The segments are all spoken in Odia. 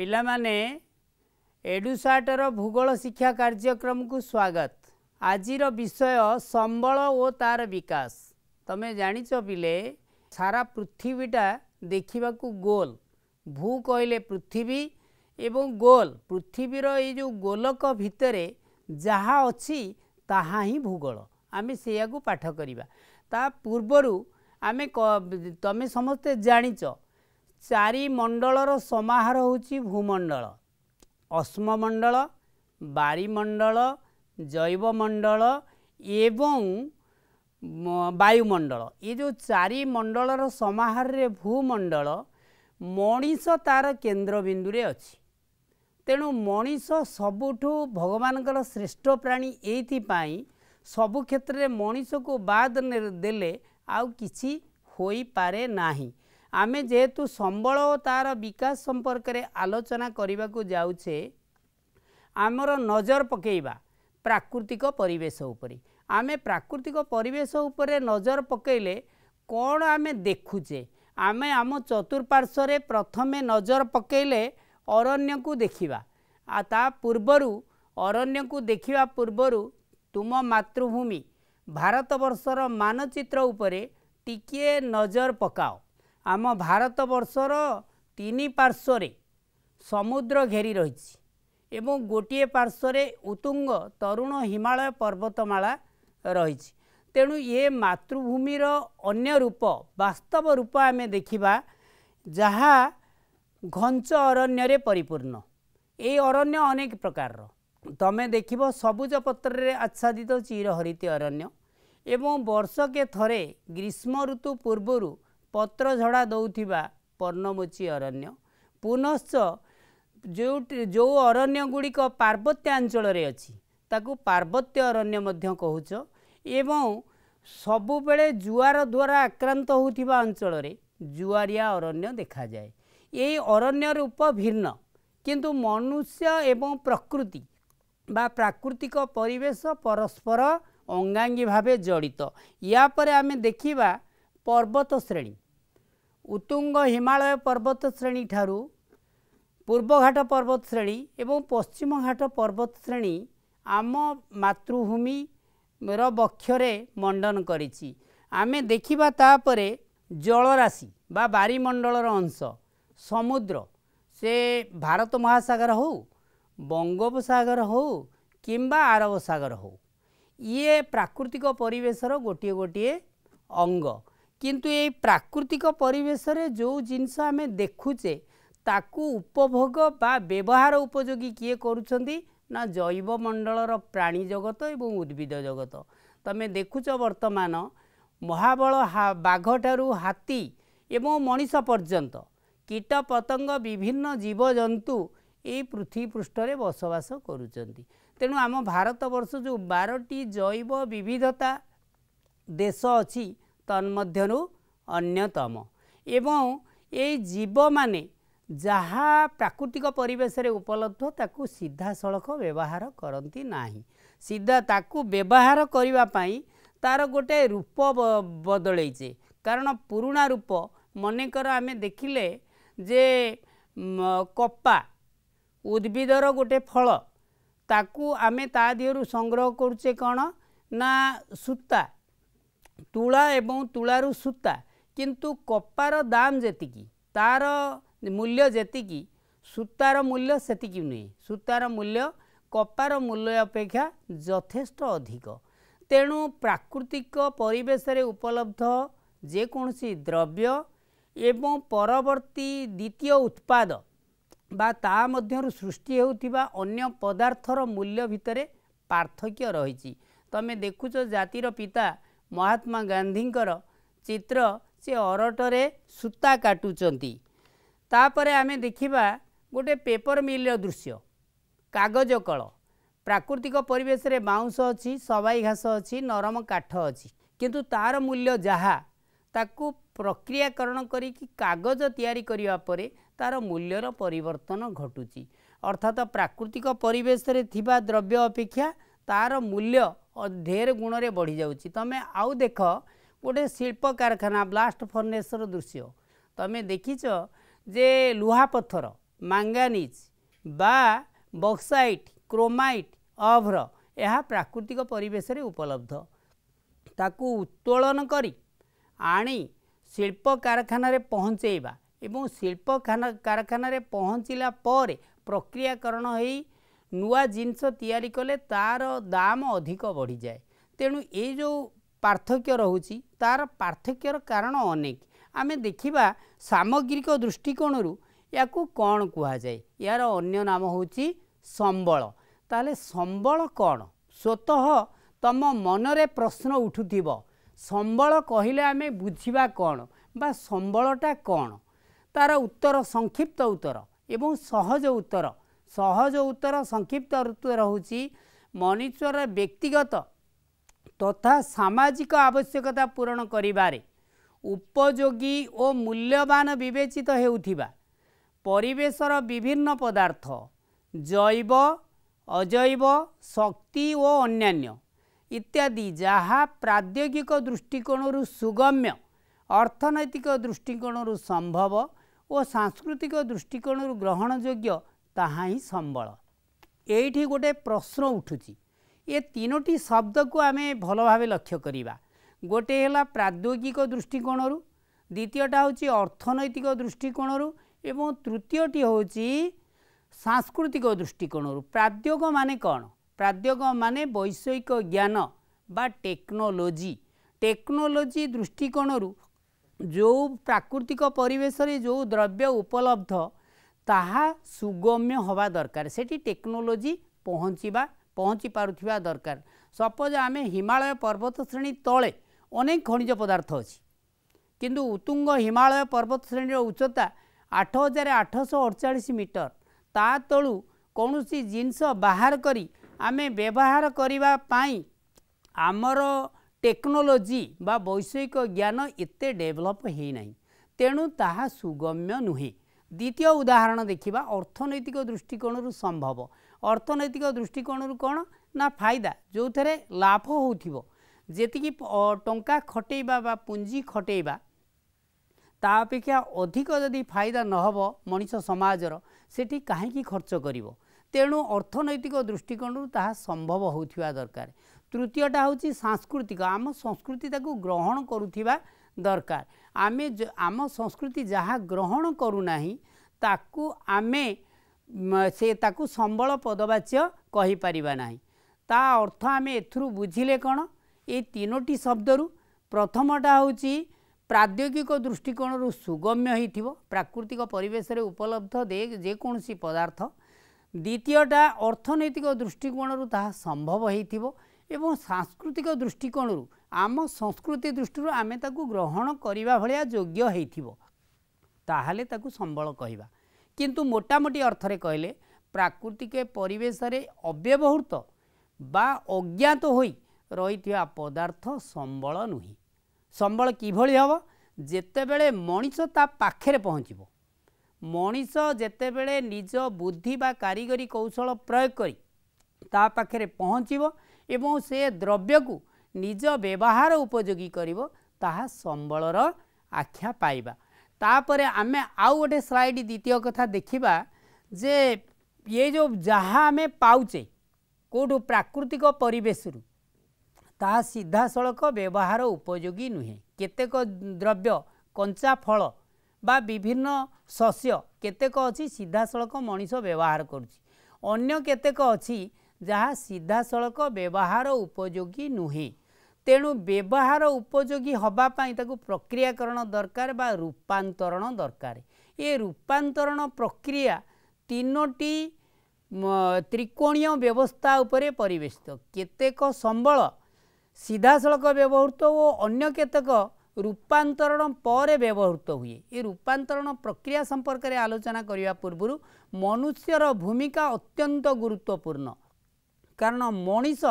ପିଲାମାନେ ଏଡୁସାଟର ଭୂଗୋଳ ଶିକ୍ଷା କାର୍ଯ୍ୟକ୍ରମକୁ ସ୍ୱାଗତ ଆଜିର ବିଷୟ ସମ୍ବଳ ଓ ତା'ର ବିକାଶ ତମେ ଜାଣିଛ ପିଲେ ସାରା ପୃଥିବୀଟା ଦେଖିବାକୁ ଗୋଲ ଭୂ କହିଲେ ପୃଥିବୀ ଏବଂ ଗୋଲ ପୃଥିବୀର ଏଇ ଯେଉଁ ଗୋଲକ ଭିତରେ ଯାହା ଅଛି ତାହା ହିଁ ଭୂଗୋଳ ଆମେ ସେଇଆକୁ ପାଠ କରିବା ତା ପୂର୍ବରୁ ଆମେ ତମେ ସମସ୍ତେ ଜାଣିଛ ଚାରି ମଣ୍ଡଳର ସମାହାର ହେଉଛି ଭୂମଣ୍ଡଳ ଅଶ୍ମମଣ୍ଡଳ ବାରିମଣ୍ଡଳ ଜୈବମଣ୍ଡଳ ଏବଂ ବାୟୁମଣ୍ଡଳ ଏ ଯେଉଁ ଚାରି ମଣ୍ଡଳର ସମାହାରରେ ଭୂମଣ୍ଡଳ ମଣିଷ ତା'ର କେନ୍ଦ୍ରବିନ୍ଦୁରେ ଅଛି ତେଣୁ ମଣିଷ ସବୁଠୁ ଭଗବାନଙ୍କର ଶ୍ରେଷ୍ଠ ପ୍ରାଣୀ ଏଇଥିପାଇଁ ସବୁ କ୍ଷେତ୍ରରେ ମଣିଷକୁ ବାଦ ଦେଲେ ଆଉ କିଛି ହୋଇପାରେ ନାହିଁ ଆମେ ଯେହେତୁ ସମ୍ବଳ ଓ ତା'ର ବିକାଶ ସମ୍ପର୍କରେ ଆଲୋଚନା କରିବାକୁ ଯାଉଛେ ଆମର ନଜର ପକାଇବା ପ୍ରାକୃତିକ ପରିବେଶ ଉପରେ ଆମେ ପ୍ରାକୃତିକ ପରିବେଶ ଉପରେ ନଜର ପକାଇଲେ କ'ଣ ଆମେ ଦେଖୁଛେ ଆମେ ଆମ ଚତୁଃପାର୍ଶ୍ୱରେ ପ୍ରଥମେ ନଜର ପକାଇଲେ ଅରଣ୍ୟକୁ ଦେଖିବା ଆଉ ତା ପୂର୍ବରୁ ଅରଣ୍ୟକୁ ଦେଖିବା ପୂର୍ବରୁ ତୁମ ମାତୃଭୂମି ଭାରତବର୍ଷର ମାନଚିତ୍ର ଉପରେ ଟିକିଏ ନଜର ପକାଅ ଆମ ଭାରତ ବର୍ଷର ତିନି ପାର୍ଶ୍ୱରେ ସମୁଦ୍ର ଘେରି ରହିଛି ଏବଂ ଗୋଟିଏ ପାର୍ଶ୍ୱରେ ଉତ୍ତୁଙ୍ଗ ତରୁଣ ହିମାଳୟ ପର୍ବତମାଳା ରହିଛି ତେଣୁ ଏ ମାତୃଭୂମିର ଅନ୍ୟ ରୂପ ବାସ୍ତବ ରୂପ ଆମେ ଦେଖିବା ଯାହା ଘଞ୍ଚ ଅରଣ୍ୟରେ ପରିପୂର୍ଣ୍ଣ ଏଇ ଅରଣ୍ୟ ଅନେକ ପ୍ରକାରର ତମେ ଦେଖିବ ସବୁଜ ପତ୍ରରେ ଆଚ୍ଛାଦିତ ଚିରହରିତ ଅରଣ୍ୟ ଏବଂ ବର୍ଷକେ ଥରେ ଗ୍ରୀଷ୍ମ ଋତୁ ପୂର୍ବରୁ ପତ୍ର ଝଡ଼ା ଦେଉଥିବା ପର୍ଣ୍ଣମୋଚୀ ଅରଣ୍ୟ ପୁନଶ୍ଚ ଯେଉଁଠି ଯେଉଁ ଅରଣ୍ୟ ଗୁଡ଼ିକ ପାର୍ବତ୍ୟାଞ୍ଚଳରେ ଅଛି ତାକୁ ପାର୍ବତ୍ୟ ଅରଣ୍ୟ ମଧ୍ୟ କହୁଛ ଏବଂ ସବୁବେଳେ ଜୁଆର ଦ୍ୱାରା ଆକ୍ରାନ୍ତ ହେଉଥିବା ଅଞ୍ଚଳରେ ଜୁଆରିଆ ଅରଣ୍ୟ ଦେଖାଯାଏ ଏହି ଅରଣ୍ୟ ରୂପ ଭିନ୍ନ କିନ୍ତୁ ମନୁଷ୍ୟ ଏବଂ ପ୍ରକୃତି ବା ପ୍ରାକୃତିକ ପରିବେଶ ପରସ୍ପର ଅଙ୍ଗାଙ୍ଗୀ ଭାବେ ଜଡ଼ିତ ୟା ପରେ ଆମେ ଦେଖିବା ପର୍ବତ ଶ୍ରେଣୀ ଉତ୍ତୁଙ୍ଗ ହିମାଳୟ ପର୍ବତ ଶ୍ରେଣୀ ଠାରୁ ପୂର୍ବଘାଟ ପର୍ବତ ଶ୍ରେଣୀ ଏବଂ ପଶ୍ଚିମଘାଟ ପର୍ବତ ଶ୍ରେଣୀ ଆମ ମାତୃଭୂମିର ବକ୍ଷରେ ମଣ୍ଡନ କରିଛି ଆମେ ଦେଖିବା ତାପରେ ଜଳରାଶି ବା ବାରିମଣ୍ଡଳର ଅଂଶ ସମୁଦ୍ର ସେ ଭାରତ ମହାସାଗର ହଉ ବଙ୍ଗୋପସାଗର ହଉ କିମ୍ବା ଆରବ ସାଗର ହଉ ଇଏ ପ୍ରାକୃତିକ ପରିବେଶର ଗୋଟିଏ ଗୋଟିଏ ଅଙ୍ଗ କିନ୍ତୁ ଏଇ ପ୍ରାକୃତିକ ପରିବେଶରେ ଯେଉଁ ଜିନିଷ ଆମେ ଦେଖୁଛେ ତାକୁ ଉପଭୋଗ ବା ବ୍ୟବହାର ଉପଯୋଗୀ କିଏ କରୁଛନ୍ତି ନା ଜୈବ ମଣ୍ଡଳର ପ୍ରାଣୀ ଜଗତ ଏବଂ ଉଦ୍ଭିଦ ଜଗତ ତମେ ଦେଖୁଛ ବର୍ତ୍ତମାନ ମହାବଳ ବାଘଠାରୁ ହାତୀ ଏବଂ ମଣିଷ ପର୍ଯ୍ୟନ୍ତ କୀଟପତଙ୍ଗ ବିଭିନ୍ନ ଜୀବଜନ୍ତୁ ଏଇ ପୃଥିବୀ ପୃଷ୍ଠରେ ବସବାସ କରୁଛନ୍ତି ତେଣୁ ଆମ ଭାରତବର୍ଷ ଯେଉଁ ବାରଟି ଜୈବ ବିବିଧତା ଦେଶ ଅଛି ତନ୍ମଧ୍ୟରୁ ଅନ୍ୟତମ ଏବଂ ଏଇ ଜୀବମାନେ ଯାହା ପ୍ରାକୃତିକ ପରିବେଶରେ ଉପଲବ୍ଧ ତାକୁ ସିଧାସଳଖ ବ୍ୟବହାର କରନ୍ତି ନାହିଁ ସିଧା ତାକୁ ବ୍ୟବହାର କରିବା ପାଇଁ ତା'ର ଗୋଟେ ରୂପ ବଦଳେଇଛେ କାରଣ ପୁରୁଣା ରୂପ ମନେକର ଆମେ ଦେଖିଲେ ଯେ କପା ଉଦ୍ଭିଦର ଗୋଟେ ଫଳ ତାକୁ ଆମେ ତା ଦେହରୁ ସଂଗ୍ରହ କରୁଛେ କ'ଣ ନା ସୂତା ତୁଳା ଏବଂ ତୁଳାରୁ ସୂତା କିନ୍ତୁ କପାର ଦାମ ଯେତିକି ତାର ମୂଲ୍ୟ ଯେତିକି ସୂତାର ମୂଲ୍ୟ ସେତିକି ନୁହେଁ ସୂତାର ମୂଲ୍ୟ କପାର ମୂଲ୍ୟ ଅପେକ୍ଷା ଯଥେଷ୍ଟ ଅଧିକ ତେଣୁ ପ୍ରାକୃତିକ ପରିବେଶରେ ଉପଲବ୍ଧ ଯେକୌଣସି ଦ୍ରବ୍ୟ ଏବଂ ପରବର୍ତ୍ତୀ ଦ୍ୱିତୀୟ ଉତ୍ପାଦ ବା ତା ମଧ୍ୟରୁ ସୃଷ୍ଟି ହେଉଥିବା ଅନ୍ୟ ପଦାର୍ଥର ମୂଲ୍ୟ ଭିତରେ ପାର୍ଥକ୍ୟ ରହିଛି ତମେ ଦେଖୁଛ ଜାତିର ପିତା ମହାତ୍ମା ଗାନ୍ଧୀଙ୍କର ଚିତ୍ର ସେ ଅରଟରେ ସୂତା କାଟୁଛନ୍ତି ତାପରେ ଆମେ ଦେଖିବା ଗୋଟେ ପେପର ମିଲ୍ର ଦୃଶ୍ୟ କାଗଜ କଳ ପ୍ରାକୃତିକ ପରିବେଶରେ ବାଉଁଶ ଅଛି ସବାଇ ଘାସ ଅଛି ନରମ କାଠ ଅଛି କିନ୍ତୁ ତା'ର ମୂଲ୍ୟ ଯାହା ତାକୁ ପ୍ରକ୍ରିୟାକରଣ କରିକି କାଗଜ ତିଆରି କରିବା ପରେ ତା'ର ମୂଲ୍ୟର ପରିବର୍ତ୍ତନ ଘଟୁଛି ଅର୍ଥାତ୍ ପ୍ରାକୃତିକ ପରିବେଶରେ ଥିବା ଦ୍ରବ୍ୟ ଅପେକ୍ଷା ତା'ର ମୂଲ୍ୟ ଢେର ଗୁଣରେ ବଢ଼ିଯାଉଛି ତୁମେ ଆଉ ଦେଖ ଗୋଟେ ଶିଳ୍ପ କାରଖାନା ବ୍ଲାଷ୍ଟ ଫର୍ନେସର ଦୃଶ୍ୟ ତୁମେ ଦେଖିଛ ଯେ ଲୁହାପଥର ମାଙ୍ଗାନିଜ ବା ବକ୍ସାଇଟ କ୍ରୋମାଇଟ ଅଭ୍ର ଏହା ପ୍ରାକୃତିକ ପରିବେଶରେ ଉପଲବ୍ଧ ତାକୁ ଉତ୍ତୋଳନ କରି ଆଣି ଶିଳ୍ପ କାରଖାନାରେ ପହଞ୍ଚାଇବା ଏବଂ ଶିଳ୍ପ କାରଖାନାରେ ପହଞ୍ଚିଲା ପରେ ପ୍ରକ୍ରିୟାକରଣ ହୋଇ ନୂଆ ଜିନିଷ ତିଆରି କଲେ ତା'ର ଦାମ ଅଧିକ ବଢ଼ିଯାଏ ତେଣୁ ଏ ଯେଉଁ ପାର୍ଥକ୍ୟ ରହୁଛି ତା'ର ପାର୍ଥକ୍ୟର କାରଣ ଅନେକ ଆମେ ଦେଖିବା ସାମଗ୍ରିକ ଦୃଷ୍ଟିକୋଣରୁ ୟାକୁ କ'ଣ କୁହାଯାଏ ଏହାର ଅନ୍ୟ ନାମ ହେଉଛି ସମ୍ବଳ ତାହେଲେ ସମ୍ବଳ କ'ଣ ସ୍ୱତଃ ତମ ମନରେ ପ୍ରଶ୍ନ ଉଠୁଥିବ ସମ୍ବଳ କହିଲେ ଆମେ ବୁଝିବା କ'ଣ ବା ସମ୍ବଳଟା କ'ଣ ତା'ର ଉତ୍ତର ସଂକ୍ଷିପ୍ତ ଉତ୍ତର ଏବଂ ସହଜ ଉତ୍ତର ସହଜ ଉତ୍ତର ସଂକ୍ଷିପ୍ତ ଋତୁ ରହୁଛି ମନୁଷ୍ୟର ବ୍ୟକ୍ତିଗତ ତଥା ସାମାଜିକ ଆବଶ୍ୟକତା ପୂରଣ କରିବାରେ ଉପଯୋଗୀ ଓ ମୂଲ୍ୟବାନ ବିବେଚିତ ହେଉଥିବା ପରିବେଶର ବିଭିନ୍ନ ପଦାର୍ଥ ଜୈବ ଅଜୈବ ଶକ୍ତି ଓ ଅନ୍ୟାନ୍ୟ ଇତ୍ୟାଦି ଯାହା ପ୍ରାଦ୍ୟୋଗିକ ଦୃଷ୍ଟିକୋଣରୁ ସୁଗମ୍ୟ ଅର୍ଥନୈତିକ ଦୃଷ୍ଟିକୋଣରୁ ସମ୍ଭବ ଓ ସାଂସ୍କୃତିକ ଦୃଷ୍ଟିକୋଣରୁ ଗ୍ରହଣଯୋଗ୍ୟ ତାହା ହିଁ ସମ୍ବଳ ଏଇଠି ଗୋଟେ ପ୍ରଶ୍ନ ଉଠୁଛି ଏ ତିନୋଟି ଶବ୍ଦକୁ ଆମେ ଭଲ ଭାବେ ଲକ୍ଷ୍ୟ କରିବା ଗୋଟେ ହେଲା ପ୍ରାଦ୍ୟୋଗିକ ଦୃଷ୍ଟିକୋଣରୁ ଦ୍ୱିତୀୟଟା ହେଉଛି ଅର୍ଥନୈତିକ ଦୃଷ୍ଟିକୋଣରୁ ଏବଂ ତୃତୀୟଟି ହେଉଛି ସାଂସ୍କୃତିକ ଦୃଷ୍ଟିକୋଣରୁ ପ୍ରାଦ୍ୟୋଗ ମାନେ କ'ଣ ପ୍ରାଦ୍ୟୋଗ ମାନେ ବୈଷୟିକ ଜ୍ଞାନ ବା ଟେକ୍ନୋଲୋଜି ଟେକ୍ନୋଲୋଜି ଦୃଷ୍ଟିକୋଣରୁ ଯେଉଁ ପ୍ରାକୃତିକ ପରିବେଶରେ ଯେଉଁ ଦ୍ରବ୍ୟ ଉପଲବ୍ଧ ତାହା ସୁଗମ୍ୟ ହେବା ଦରକାର ସେଠି ଟେକ୍ନୋଲୋଜି ପହଞ୍ଚିବା ପହଞ୍ଚି ପାରୁଥିବା ଦରକାର ସପୋଜ୍ ଆମେ ହିମାଳୟ ପର୍ବତ ଶ୍ରେଣୀ ତଳେ ଅନେକ ଖଣିଜ ପଦାର୍ଥ ଅଛି କିନ୍ତୁ ଉତ୍ତୁଙ୍ଗ ହିମାଳୟ ପର୍ବତ ଶ୍ରେଣୀର ଉଚ୍ଚତା ଆଠ ହଜାର ଆଠଶହ ଅଡ଼ଚାଳିଶ ମିଟର ତା ତଳୁ କୌଣସି ଜିନିଷ ବାହାର କରି ଆମେ ବ୍ୟବହାର କରିବା ପାଇଁ ଆମର ଟେକ୍ନୋଲୋଜି ବା ବୈଷୟିକ ଜ୍ଞାନ ଏତେ ଡେଭଲପ୍ ହେଇନାହିଁ ତେଣୁ ତାହା ସୁଗମ୍ୟ ନୁହେଁ ଦ୍ୱିତୀୟ ଉଦାହରଣ ଦେଖିବା ଅର୍ଥନୈତିକ ଦୃଷ୍ଟିକୋଣରୁ ସମ୍ଭବ ଅର୍ଥନୈତିକ ଦୃଷ୍ଟିକୋଣରୁ କ'ଣ ନା ଫାଇଦା ଯେଉଁଥିରେ ଲାଭ ହେଉଥିବ ଯେତିକି ଟଙ୍କା ଖଟେଇବା ବା ପୁଞ୍ଜି ଖଟେଇବା ତା ଅପେକ୍ଷା ଅଧିକ ଯଦି ଫାଇଦା ନ ହେବ ମଣିଷ ସମାଜର ସେଠି କାହିଁକି ଖର୍ଚ୍ଚ କରିବ ତେଣୁ ଅର୍ଥନୈତିକ ଦୃଷ୍ଟିକୋଣରୁ ତାହା ସମ୍ଭବ ହେଉଥିବା ଦରକାର ତୃତୀୟଟା ହେଉଛି ସାଂସ୍କୃତିକ ଆମ ସଂସ୍କୃତି ତାକୁ ଗ୍ରହଣ କରୁଥିବା ଦରକାର ଆମେ ଆମ ସଂସ୍କୃତି ଯାହା ଗ୍ରହଣ କରୁନାହିଁ ତାକୁ ଆମେ ସେ ତାକୁ ସମ୍ବଳ ପଦବାଚ୍ୟ କହିପାରିବା ନାହିଁ ତା ଅର୍ଥ ଆମେ ଏଥିରୁ ବୁଝିଲେ କ'ଣ ଏ ତିନୋଟି ଶବ୍ଦରୁ ପ୍ରଥମଟା ହେଉଛି ପ୍ରାଦ୍ୟୋଗିକ ଦୃଷ୍ଟିକୋଣରୁ ସୁଗମ୍ୟ ହୋଇଥିବ ପ୍ରାକୃତିକ ପରିବେଶରେ ଉପଲବ୍ଧ ଦେ ଯେକୌଣସି ପଦାର୍ଥ ଦ୍ୱିତୀୟଟା ଅର୍ଥନୈତିକ ଦୃଷ୍ଟିକୋଣରୁ ତାହା ସମ୍ଭବ ହୋଇଥିବ ଏବଂ ସାଂସ୍କୃତିକ ଦୃଷ୍ଟିକୋଣରୁ ଆମ ସଂସ୍କୃତି ଦୃଷ୍ଟିରୁ ଆମେ ତାକୁ ଗ୍ରହଣ କରିବା ଭଳିଆ ଯୋଗ୍ୟ ହୋଇଥିବ ତାହେଲେ ତାକୁ ସମ୍ବଳ କହିବା କିନ୍ତୁ ମୋଟାମୋଟି ଅର୍ଥରେ କହିଲେ ପ୍ରାକୃତିକ ପରିବେଶରେ ଅବ୍ୟବହୃତ ବା ଅଜ୍ଞାତ ହୋଇ ରହିଥିବା ପଦାର୍ଥ ସମ୍ବଳ ନୁହେଁ ସମ୍ବଳ କିଭଳି ହେବ ଯେତେବେଳେ ମଣିଷ ତା ପାଖରେ ପହଞ୍ଚିବ ମଣିଷ ଯେତେବେଳେ ନିଜ ବୁଦ୍ଧି ବା କାରିଗରୀ କୌଶଳ ପ୍ରୟୋଗ କରି ତା ପାଖରେ ପହଞ୍ଚିବ ଏବଂ ସେ ଦ୍ରବ୍ୟକୁ ନିଜ ବ୍ୟବହାର ଉପଯୋଗୀ କରିବ ତାହା ସମ୍ବଳର ଆଖ୍ୟା ପାଇବା ତାପରେ ଆମେ ଆଉ ଗୋଟେ ସ୍ଲାଇଡ଼ ଦ୍ୱିତୀୟ କଥା ଦେଖିବା ଯେ ଇଏ ଯେଉଁ ଯାହା ଆମେ ପାଉଛେ କେଉଁଠୁ ପ୍ରାକୃତିକ ପରିବେଶରୁ ତାହା ସିଧାସଳଖ ବ୍ୟବହାର ଉପଯୋଗୀ ନୁହେଁ କେତେକ ଦ୍ରବ୍ୟ କଞ୍ଚା ଫଳ ବା ବିଭିନ୍ନ ଶସ୍ୟ କେତେକ ଅଛି ସିଧାସଳଖ ମଣିଷ ବ୍ୟବହାର କରୁଛି ଅନ୍ୟ କେତେକ ଅଛି ଯାହା ସିଧାସଳଖ ବ୍ୟବହାର ଉପଯୋଗୀ ନୁହେଁ ତେଣୁ ବ୍ୟବହାର ଉପଯୋଗୀ ହେବା ପାଇଁ ତାକୁ ପ୍ରକ୍ରିୟାକରଣ ଦରକାର ବା ରୂପାନ୍ତରଣ ଦରକାର ଏ ରୂପାନ୍ତରଣ ପ୍ରକ୍ରିୟା ତିନୋଟି ତ୍ରିକୋଣୀୟ ବ୍ୟବସ୍ଥା ଉପରେ ପରିବେଷିତ କେତେକ ସମ୍ବଳ ସିଧାସଳଖ ବ୍ୟବହୃତ ଓ ଅନ୍ୟ କେତେକ ରୂପାନ୍ତରଣ ପରେ ବ୍ୟବହୃତ ହୁଏ ଏ ରୂପାନ୍ତରଣ ପ୍ରକ୍ରିୟା ସମ୍ପର୍କରେ ଆଲୋଚନା କରିବା ପୂର୍ବରୁ ମନୁଷ୍ୟର ଭୂମିକା ଅତ୍ୟନ୍ତ ଗୁରୁତ୍ୱପୂର୍ଣ୍ଣ କାରଣ ମଣିଷ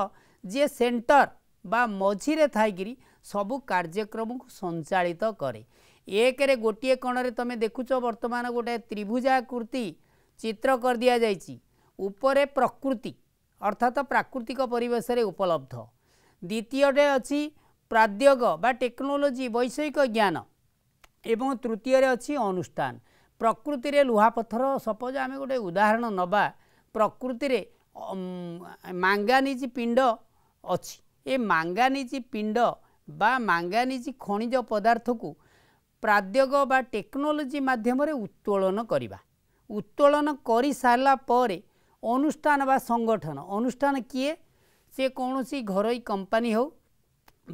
ଯିଏ ସେଣ୍ଟର ବା ମଝିରେ ଥାଇକିରି ସବୁ କାର୍ଯ୍ୟକ୍ରମକୁ ସଞ୍ଚାଳିତ କରେ ଏକରେ ଗୋଟିଏ କଣରେ ତମେ ଦେଖୁଛ ବର୍ତ୍ତମାନ ଗୋଟିଏ ତ୍ରିଭୁଜାକୃତି ଚିତ୍ର କରିଦିଆଯାଇଛି ଉପରେ ପ୍ରକୃତି ଅର୍ଥାତ୍ ପ୍ରାକୃତିକ ପରିବେଶରେ ଉପଲବ୍ଧ ଦ୍ୱିତୀୟଟେ ଅଛି ପ୍ରାଦ୍ୟୋଗ ବା ଟେକ୍ନୋଲୋଜି ବୈଷୟିକ ଜ୍ଞାନ ଏବଂ ତୃତୀୟରେ ଅଛି ଅନୁଷ୍ଠାନ ପ୍ରକୃତିରେ ଲୁହାପଥର ସପୋଜ୍ ଆମେ ଗୋଟେ ଉଦାହରଣ ନେବା ପ୍ରକୃତିରେ ମାଙ୍ଗାନିଜ ପିଣ୍ଡ ଅଛି ଏ ମାଙ୍ଗାନିଜ ପିଣ୍ଡ ବା ମାଙ୍ଗାନିଜ ଖଣିଜ ପଦାର୍ଥକୁ ପ୍ରାଦ୍ୟଗ ବା ଟେକ୍ନୋଲୋଜି ମାଧ୍ୟମରେ ଉତ୍ତୋଳନ କରିବା ଉତ୍ତୋଳନ କରିସାରିଲା ପରେ ଅନୁଷ୍ଠାନ ବା ସଂଗଠନ ଅନୁଷ୍ଠାନ କିଏ ସେ କୌଣସି ଘରୋଇ କମ୍ପାନୀ ହେଉ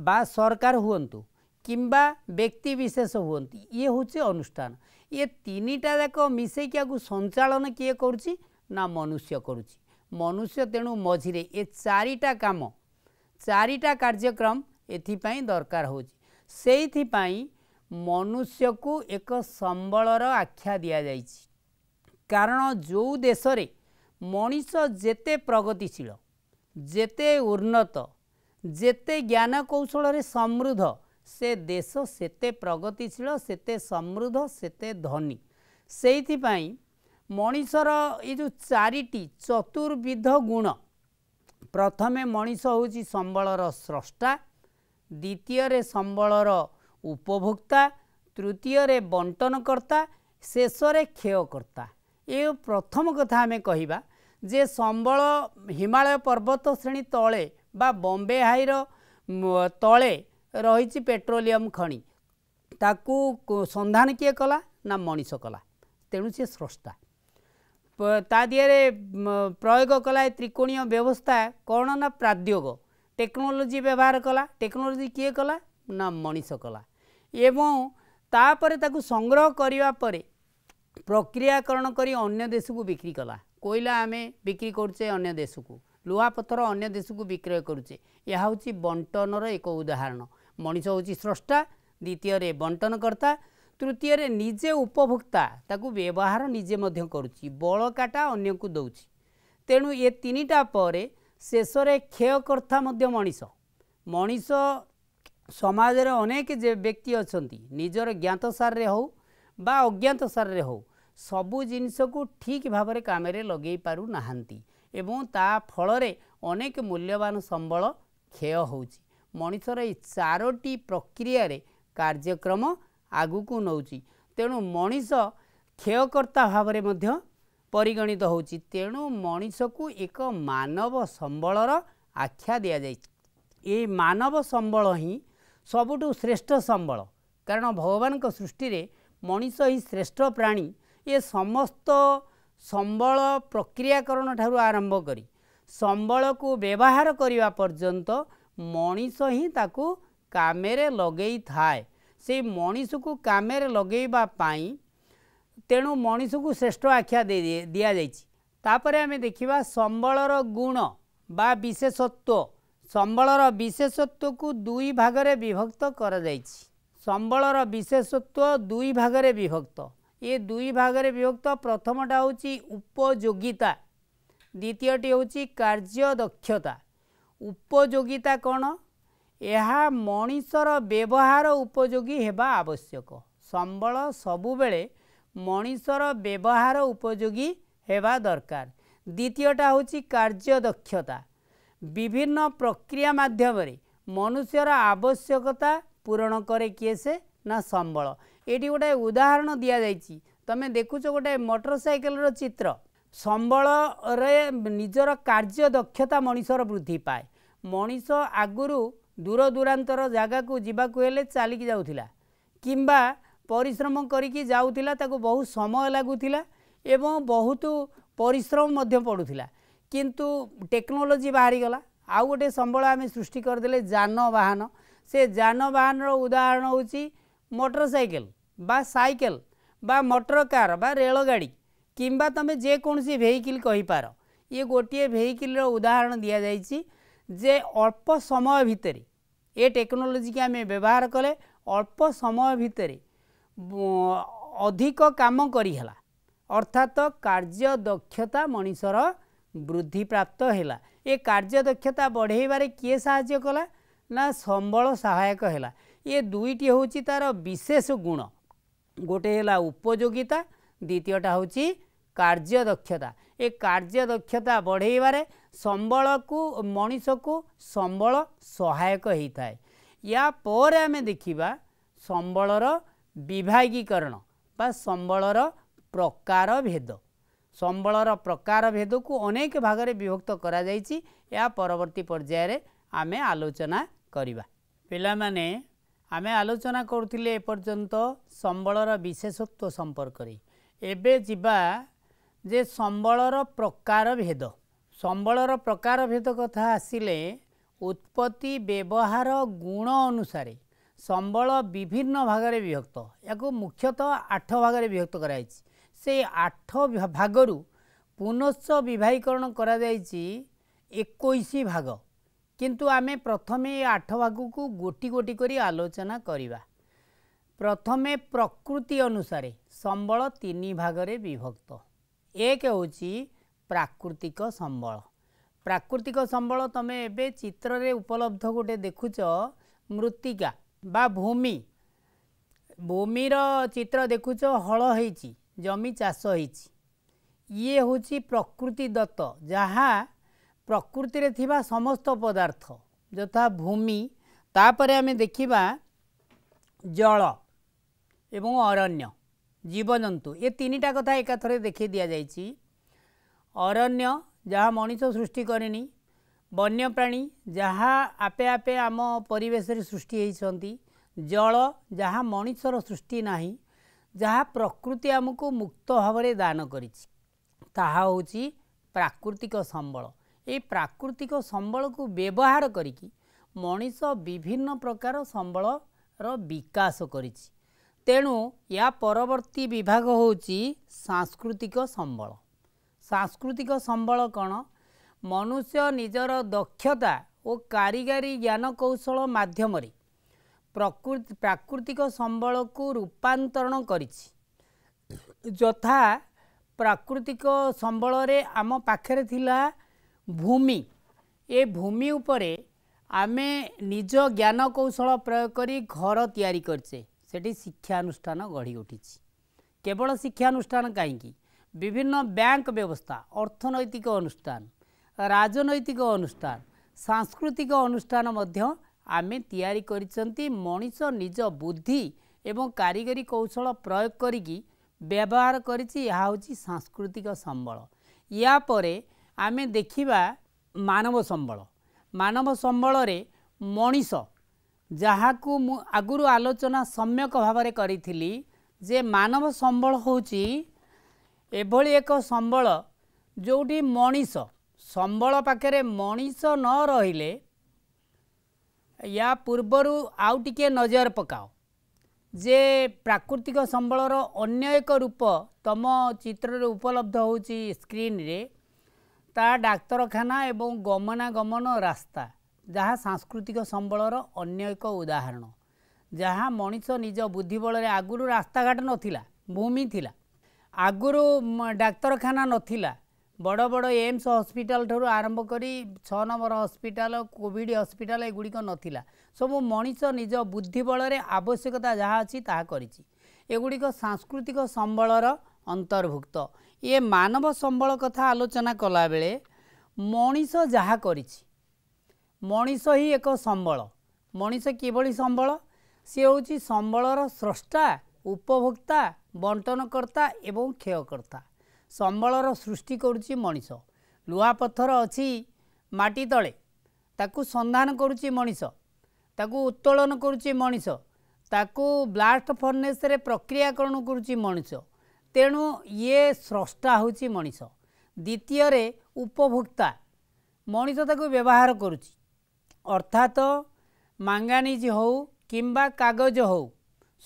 ବା ସରକାର ହୁଅନ୍ତୁ କିମ୍ବା ବ୍ୟକ୍ତିବିଶେଷ ହୁଅନ୍ତୁ ଇଏ ହେଉଛି ଅନୁଷ୍ଠାନ ଇଏ ତିନିଟା ଯାକ ମିଶେଇକି ଆକୁ ସଞ୍ଚାଳନ କିଏ କରୁଛି ନା ମନୁଷ୍ୟ କରୁଛି ମନୁଷ୍ୟ ତେଣୁ ମଝିରେ ଏ ଚାରିଟା କାମ ଚାରିଟା କାର୍ଯ୍ୟକ୍ରମ ଏଥିପାଇଁ ଦରକାର ହେଉଛି ସେଇଥିପାଇଁ ମନୁଷ୍ୟକୁ ଏକ ସମ୍ବଳର ଆଖ୍ୟା ଦିଆଯାଇଛି କାରଣ ଯେଉଁ ଦେଶରେ ମଣିଷ ଯେତେ ପ୍ରଗତିଶୀଳ ଯେତେ ଉନ୍ନତ ଯେତେ ଜ୍ଞାନକୌଶଳରେ ସମୃଦ୍ଧ ସେ ଦେଶ ସେତେ ପ୍ରଗତିଶୀଳ ସେତେ ସମୃଦ୍ଧ ସେତେ ଧନୀ ସେଇଥିପାଇଁ ମଣିଷର ଏ ଯେଉଁ ଚାରିଟି ଚତୁର୍ବିଧ ଗୁଣ ପ୍ରଥମେ ମଣିଷ ହେଉଛି ସମ୍ବଳର ସ୍ରଷ୍ଟା ଦ୍ୱିତୀୟରେ ସମ୍ବଳର ଉପଭୋକ୍ତା ତୃତୀୟରେ ବଣ୍ଟନକର୍ତ୍ତା ଶେଷରେ କ୍ଷୟକର୍ତ୍ତା ଏ ପ୍ରଥମ କଥା ଆମେ କହିବା ଯେ ସମ୍ବଳ ହିମାଳୟ ପର୍ବତ ଶ୍ରେଣୀ ତଳେ ବା ବମ୍ବେ ହାଇର ତଳେ ରହିଛି ପେଟ୍ରୋଲିୟମ୍ ଖଣି ତାକୁ ସନ୍ଧାନ କିଏ କଲା ନା ମଣିଷ କଲା ତେଣୁ ସିଏ ସ୍ରଷ୍ଟା ତା ଦେହରେ ପ୍ରୟୋଗ କଲା ଏ ତ୍ରିକୋଣୀୟ ବ୍ୟବସ୍ଥା କ'ଣ ନା ପ୍ରାଦ୍ୟୋଗ ଟେକ୍ନୋଲୋଜି ବ୍ୟବହାର କଲା ଟେକ୍ନୋଲୋଜି କିଏ କଲା ନା ମଣିଷ କଲା ଏବଂ ତାପରେ ତାକୁ ସଂଗ୍ରହ କରିବା ପରେ ପ୍ରକ୍ରିୟାକରଣ କରି ଅନ୍ୟ ଦେଶକୁ ବିକ୍ରି କଲା କୋଇଲା ଆମେ ବିକ୍ରି କରୁଛେ ଅନ୍ୟ ଦେଶକୁ ଲୁହାପଥର ଅନ୍ୟ ଦେଶକୁ ବିକ୍ରୟ କରୁଛେ ଏହା ହେଉଛି ବଣ୍ଟନର ଏକ ଉଦାହରଣ ମଣିଷ ହେଉଛି ସ୍ରଷ୍ଟା ଦ୍ୱିତୀୟରେ ବଣ୍ଟନକର୍ତ୍ତା ତୃତୀୟରେ ନିଜେ ଉପଭୋକ୍ତା ତାକୁ ବ୍ୟବହାର ନିଜେ ମଧ୍ୟ କରୁଛି ବଳକାଟା ଅନ୍ୟକୁ ଦେଉଛି ତେଣୁ ଏ ତିନିଟା ପରେ ଶେଷରେ କ୍ଷୟକର୍ତ୍ତା ମଧ୍ୟ ମଣିଷ ମଣିଷ ସମାଜରେ ଅନେକ ଯେ ବ୍ୟକ୍ତି ଅଛନ୍ତି ନିଜର ଜ୍ଞାତ ସାରରେ ହେଉ ବା ଅଜ୍ଞାତ ସାରରେ ହେଉ ସବୁ ଜିନିଷକୁ ଠିକ୍ ଭାବରେ କାମରେ ଲଗାଇ ପାରୁନାହାନ୍ତି ଏବଂ ତା ଫଳରେ ଅନେକ ମୂଲ୍ୟବାନ ସମ୍ବଳ କ୍ଷୟ ହେଉଛି ମଣିଷର ଏହି ଚାରୋଟି ପ୍ରକ୍ରିୟାରେ କାର୍ଯ୍ୟକ୍ରମ ଆଗକୁ ନେଉଛି ତେଣୁ ମଣିଷ କ୍ଷୟକର୍ତ୍ତା ଭାବରେ ମଧ୍ୟ ପରିଗଣିତ ହେଉଛି ତେଣୁ ମଣିଷକୁ ଏକ ମାନବ ସମ୍ବଳର ଆଖ୍ୟା ଦିଆଯାଇଛି ଏହି ମାନବ ସମ୍ବଳ ହିଁ ସବୁଠୁ ଶ୍ରେଷ୍ଠ ସମ୍ବଳ କାରଣ ଭଗବାନଙ୍କ ସୃଷ୍ଟିରେ ମଣିଷ ହି ଶ୍ରେଷ୍ଠ ପ୍ରାଣୀ ଏ ସମସ୍ତ ସମ୍ବଳ ପ୍ରକ୍ରିୟାକରଣ ଠାରୁ ଆରମ୍ଭ କରି ସମ୍ବଳକୁ ବ୍ୟବହାର କରିବା ପର୍ଯ୍ୟନ୍ତ ମଣିଷ ହିଁ ତାକୁ କାମରେ ଲଗେଇଥାଏ ସେଇ ମଣିଷକୁ କାମରେ ଲଗେଇବା ପାଇଁ ତେଣୁ ମଣିଷକୁ ଶ୍ରେଷ୍ଠ ଆଖ୍ୟା ଦିଆଯାଇଛି ତାପରେ ଆମେ ଦେଖିବା ସମ୍ବଳର ଗୁଣ ବା ବିଶେଷତ୍ଵ ସମ୍ବଳର ବିଶେଷତ୍ଵକୁ ଦୁଇ ଭାଗରେ ବିଭକ୍ତ କରାଯାଇଛି ସମ୍ବଳର ବିଶେଷତ୍ଵ ଦୁଇ ଭାଗରେ ବିଭକ୍ତ ଏ ଦୁଇ ଭାଗରେ ବିଭକ୍ତ ପ୍ରଥମଟା ହେଉଛି ଉପଯୋଗିତା ଦ୍ୱିତୀୟଟି ହେଉଛି କାର୍ଯ୍ୟ ଦକ୍ଷତା ଉପଯୋଗିତା କ'ଣ ଏହା ମଣିଷର ବ୍ୟବହାର ଉପଯୋଗୀ ହେବା ଆବଶ୍ୟକ ସମ୍ବଳ ସବୁବେଳେ ମଣିଷର ବ୍ୟବହାର ଉପଯୋଗୀ ହେବା ଦରକାର ଦ୍ୱିତୀୟଟା ହେଉଛି କାର୍ଯ୍ୟ ଦକ୍ଷତା ବିଭିନ୍ନ ପ୍ରକ୍ରିୟା ମାଧ୍ୟମରେ ମନୁଷ୍ୟର ଆବଶ୍ୟକତା ପୂରଣ କରେ କିଏ ସେ ନା ସମ୍ବଳ ଏଇଠି ଗୋଟିଏ ଉଦାହରଣ ଦିଆଯାଇଛି ତୁମେ ଦେଖୁଛ ଗୋଟିଏ ମୋଟର ସାଇକେଲର ଚିତ୍ର ସମ୍ବଳରେ ନିଜର କାର୍ଯ୍ୟ ଦକ୍ଷତା ମଣିଷର ବୃଦ୍ଧି ପାଏ ମଣିଷ ଆଗରୁ ଦୂର ଦୂରାନ୍ତର ଜାଗାକୁ ଯିବାକୁ ହେଲେ ଚାଲିକି ଯାଉଥିଲା କିମ୍ବା ପରିଶ୍ରମ କରିକି ଯାଉଥିଲା ତାକୁ ବହୁତ ସମୟ ଲାଗୁଥିଲା ଏବଂ ବହୁତ ପରିଶ୍ରମ ମଧ୍ୟ ପଡ଼ୁଥିଲା କିନ୍ତୁ ଟେକ୍ନୋଲୋଜି ବାହାରିଗଲା ଆଉ ଗୋଟେ ସମ୍ବଳ ଆମେ ସୃଷ୍ଟି କରିଦେଲେ ଯାନବାହାନ ସେ ଯାନବାହାନର ଉଦାହରଣ ହେଉଛି ମଟରସାଇକେଲ ବା ସାଇକେଲ ବା ମଟର କାର୍ ବା ରେଳଗାଡ଼ି କିମ୍ବା ତୁମେ ଯେକୌଣସି ଭେହିକିଲ୍ କହିପାର ଇଏ ଗୋଟିଏ ଭେହିକିଲ୍ର ଉଦାହରଣ ଦିଆଯାଇଛି ଯେ ଅଳ୍ପ ସମୟ ଭିତରେ ଏ ଟେକ୍ନୋଲୋଜିକି ଆମେ ବ୍ୟବହାର କଲେ ଅଳ୍ପ ସମୟ ଭିତରେ ଅଧିକ କାମ କରିହେଲା ଅର୍ଥାତ କାର୍ଯ୍ୟ ଦକ୍ଷତା ମଣିଷର ବୃଦ୍ଧିପ୍ରାପ୍ତ ହେଲା ଏ କାର୍ଯ୍ୟ ଦକ୍ଷତା ବଢ଼େଇବାରେ କିଏ ସାହାଯ୍ୟ କଲା ନା ସମ୍ବଳ ସହାୟକ ହେଲା ଏ ଦୁଇଟି ହେଉଛି ତା'ର ବିଶେଷ ଗୁଣ ଗୋଟେ ହେଲା ଉପଯୋଗିତା ଦ୍ୱିତୀୟଟା ହେଉଛି କାର୍ଯ୍ୟ ଦକ୍ଷତା ଏ କାର୍ଯ୍ୟ ଦକ୍ଷତା ବଢ଼େଇବାରେ ସମ୍ବଳକୁ ମଣିଷକୁ ସମ୍ବଳ ସହାୟକ ହୋଇଥାଏ ୟା ପରେ ଆମେ ଦେଖିବା ସମ୍ବଳର ବିଭାଗୀକରଣ ବା ସମ୍ବଳର ପ୍ରକାର ଭେଦ ସମ୍ବଳର ପ୍ରକାର ଭେଦକୁ ଅନେକ ଭାଗରେ ବିଭକ୍ତ କରାଯାଇଛି ଏହା ପରବର୍ତ୍ତୀ ପର୍ଯ୍ୟାୟରେ ଆମେ ଆଲୋଚନା କରିବା ପିଲାମାନେ ଆମେ ଆଲୋଚନା କରୁଥିଲେ ଏପର୍ଯ୍ୟନ୍ତ ସମ୍ବଳର ବିଶେଷତ୍ଵ ସମ୍ପର୍କରେ ଏବେ ଯିବା ଯେ ସମ୍ବଳର ପ୍ରକାର ଭେଦ ସମ୍ବଳର ପ୍ରକାର ଭେଦ କଥା ଆସିଲେ ଉତ୍ପତ୍ତି ବ୍ୟବହାର ଗୁଣ ଅନୁସାରେ ସମ୍ବଳ ବିଭିନ୍ନ ଭାଗରେ ବିଭକ୍ତ ଏହାକୁ ମୁଖ୍ୟତଃ ଆଠ ଭାଗରେ ବିଭକ୍ତ କରାଯାଇଛି ସେଇ ଆଠ ଭାଗରୁ ପୁନଶ୍ଚ ବିବାହୀକରଣ କରାଯାଇଛି ଏକୋଇଶ ଭାଗ କିନ୍ତୁ ଆମେ ପ୍ରଥମେ ଏ ଆଠ ଭାଗକୁ ଗୋଟି ଗୋଟି କରି ଆଲୋଚନା କରିବା ପ୍ରଥମେ ପ୍ରକୃତି ଅନୁସାରେ ସମ୍ବଳ ତିନି ଭାଗରେ ବିଭକ୍ତ ଏକ ହେଉଛି ପ୍ରାକୃତିକ ସମ୍ବଳ ପ୍ରାକୃତିକ ସମ୍ବଳ ତୁମେ ଏବେ ଚିତ୍ରରେ ଉପଲବ୍ଧ ଗୋଟେ ଦେଖୁଛ ମୃତ୍ତିକା ବା ଭୂମି ଭୂମିର ଚିତ୍ର ଦେଖୁଛ ହଳ ହେଇଛି ଜମି ଚାଷ ହେଇଛି ଇଏ ହେଉଛି ପ୍ରକୃତି ଦତ୍ତ ଯାହା ପ୍ରକୃତିରେ ଥିବା ସମସ୍ତ ପଦାର୍ଥ ଯଥା ଭୂମି ତାପରେ ଆମେ ଦେଖିବା ଜଳ ଏବଂ ଅରଣ୍ୟ ଜୀବଜନ୍ତୁ ଏ ତିନିଟା କଥା ଏକାଥରେ ଦେଖାଇ ଦିଆଯାଇଛି ଅରଣ୍ୟ ଯାହା ମଣିଷ ସୃଷ୍ଟି କରେନି ବନ୍ୟପ୍ରାଣୀ ଯାହା ଆପେ ଆପେ ଆମ ପରିବେଶରେ ସୃଷ୍ଟି ହୋଇଛନ୍ତି ଜଳ ଯାହା ମଣିଷର ସୃଷ୍ଟି ନାହିଁ ଯାହା ପ୍ରକୃତି ଆମକୁ ମୁକ୍ତ ଭାବରେ ଦାନ କରିଛି ତାହା ହେଉଛି ପ୍ରାକୃତିକ ସମ୍ବଳ ଏଇ ପ୍ରାକୃତିକ ସମ୍ବଳକୁ ବ୍ୟବହାର କରିକି ମଣିଷ ବିଭିନ୍ନ ପ୍ରକାର ସମ୍ବଳର ବିକାଶ କରିଛି ତେଣୁ ୟା ପରବର୍ତ୍ତୀ ବିଭାଗ ହେଉଛି ସାଂସ୍କୃତିକ ସମ୍ବଳ ସାଂସ୍କୃତିକ ସମ୍ବଳ କ'ଣ ମନୁଷ୍ୟ ନିଜର ଦକ୍ଷତା ଓ କାରିଗରୀ ଜ୍ଞାନକୌଶଳ ମାଧ୍ୟମରେ ପ୍ରକୃତି ପ୍ରାକୃତିକ ସମ୍ବଳକୁ ରୂପାନ୍ତରଣ କରିଛି ଯଥା ପ୍ରାକୃତିକ ସମ୍ବଳରେ ଆମ ପାଖରେ ଥିଲା ଭୂମି ଏ ଭୂମି ଉପରେ ଆମେ ନିଜ ଜ୍ଞାନକୌଶଳ ପ୍ରୟୋଗ କରି ଘର ତିଆରି କରିଛେ ସେଠି ଶିକ୍ଷାନୁଷ୍ଠାନ ଗଢ଼ି ଉଠିଛି କେବଳ ଶିକ୍ଷାନୁଷ୍ଠାନ କାହିଁକି ବିଭିନ୍ନ ବ୍ୟାଙ୍କ ବ୍ୟବସ୍ଥା ଅର୍ଥନୈତିକ ଅନୁଷ୍ଠାନ ରାଜନୈତିକ ଅନୁଷ୍ଠାନ ସାଂସ୍କୃତିକ ଅନୁଷ୍ଠାନ ମଧ୍ୟ ଆମେ ତିଆରି କରିଛନ୍ତି ମଣିଷ ନିଜ ବୁଦ୍ଧି ଏବଂ କାରିଗରୀ କୌଶଳ ପ୍ରୟୋଗ କରିକି ବ୍ୟବହାର କରିଛି ଏହା ହେଉଛି ସାଂସ୍କୃତିକ ସମ୍ବଳ ୟା ପରେ ଆମେ ଦେଖିବା ମାନବ ସମ୍ବଳ ମାନବ ସମ୍ବଳରେ ମଣିଷ ଯାହାକୁ ମୁଁ ଆଗରୁ ଆଲୋଚନା ସମ୍ୟକ ଭାବରେ କରିଥିଲି ଯେ ମାନବ ସମ୍ବଳ ହେଉଛି ଏଭଳି ଏକ ସମ୍ବଳ ଯେଉଁଠି ମଣିଷ ସମ୍ବଳ ପାଖରେ ମଣିଷ ନ ରହିଲେ ୟା ପୂର୍ବରୁ ଆଉ ଟିକିଏ ନଜର ପକାଅ ଯେ ପ୍ରାକୃତିକ ସମ୍ବଳର ଅନ୍ୟ ଏକ ରୂପ ତମ ଚିତ୍ରରେ ଉପଲବ୍ଧ ହେଉଛି ସ୍କ୍ରିନ୍ରେ ତା ଡାକ୍ତରଖାନା ଏବଂ ଗମନାଗମନ ରାସ୍ତା ଯାହା ସାଂସ୍କୃତିକ ସମ୍ବଳର ଅନ୍ୟ ଏକ ଉଦାହରଣ ଯାହା ମଣିଷ ନିଜ ବୁଦ୍ଧିବଳରେ ଆଗରୁ ରାସ୍ତାଘାଟ ନଥିଲା ଭୂମି ଥିଲା ଆଗରୁ ଡାକ୍ତରଖାନା ନଥିଲା ବଡ଼ ବଡ଼ ଏମ୍ସ ହସ୍ପିଟାଲ ଠାରୁ ଆରମ୍ଭ କରି ଛଅ ନମ୍ବର ହସ୍ପିଟାଲ କୋଭିଡ଼ ହସ୍ପିଟାଲ ଏଗୁଡ଼ିକ ନଥିଲା ସବୁ ମଣିଷ ନିଜ ବୁଦ୍ଧି ବଳରେ ଆବଶ୍ୟକତା ଯାହା ଅଛି ତାହା କରିଛି ଏଗୁଡ଼ିକ ସାଂସ୍କୃତିକ ସମ୍ବଳର ଅନ୍ତର୍ଭୁକ୍ତ ଇଏ ମାନବ ସମ୍ବଳ କଥା ଆଲୋଚନା କଲାବେଳେ ମଣିଷ ଯାହା କରିଛି ମଣିଷ ହିଁ ଏକ ସମ୍ବଳ ମଣିଷ କିଭଳି ସମ୍ବଳ ସିଏ ହେଉଛି ସମ୍ବଳର ସ୍ରଷ୍ଟା ଉପଭୋକ୍ତା ବଣ୍ଟନକର୍ତ୍ତା ଏବଂ କ୍ଷୟକର୍ତ୍ତା ସମ୍ବଳର ସୃଷ୍ଟି କରୁଛି ମଣିଷ ଲୁହାପଥର ଅଛି ମାଟି ତଳେ ତାକୁ ସନ୍ଧାନ କରୁଛି ମଣିଷ ତାକୁ ଉତ୍ତୋଳନ କରୁଛି ମଣିଷ ତାକୁ ବ୍ଲାଷ୍ଟ ଫର୍ନେସ୍ରେ ପ୍ରକ୍ରିୟାକରଣ କରୁଛି ମଣିଷ ତେଣୁ ଇଏ ସ୍ରଷ୍ଟା ହେଉଛି ମଣିଷ ଦ୍ୱିତୀୟରେ ଉପଭୋକ୍ତା ମଣିଷ ତାକୁ ବ୍ୟବହାର କରୁଛି ଅର୍ଥାତ୍ ମାଙ୍ଗାନିଜ୍ ହେଉ କିମ୍ବା କାଗଜ ହେଉ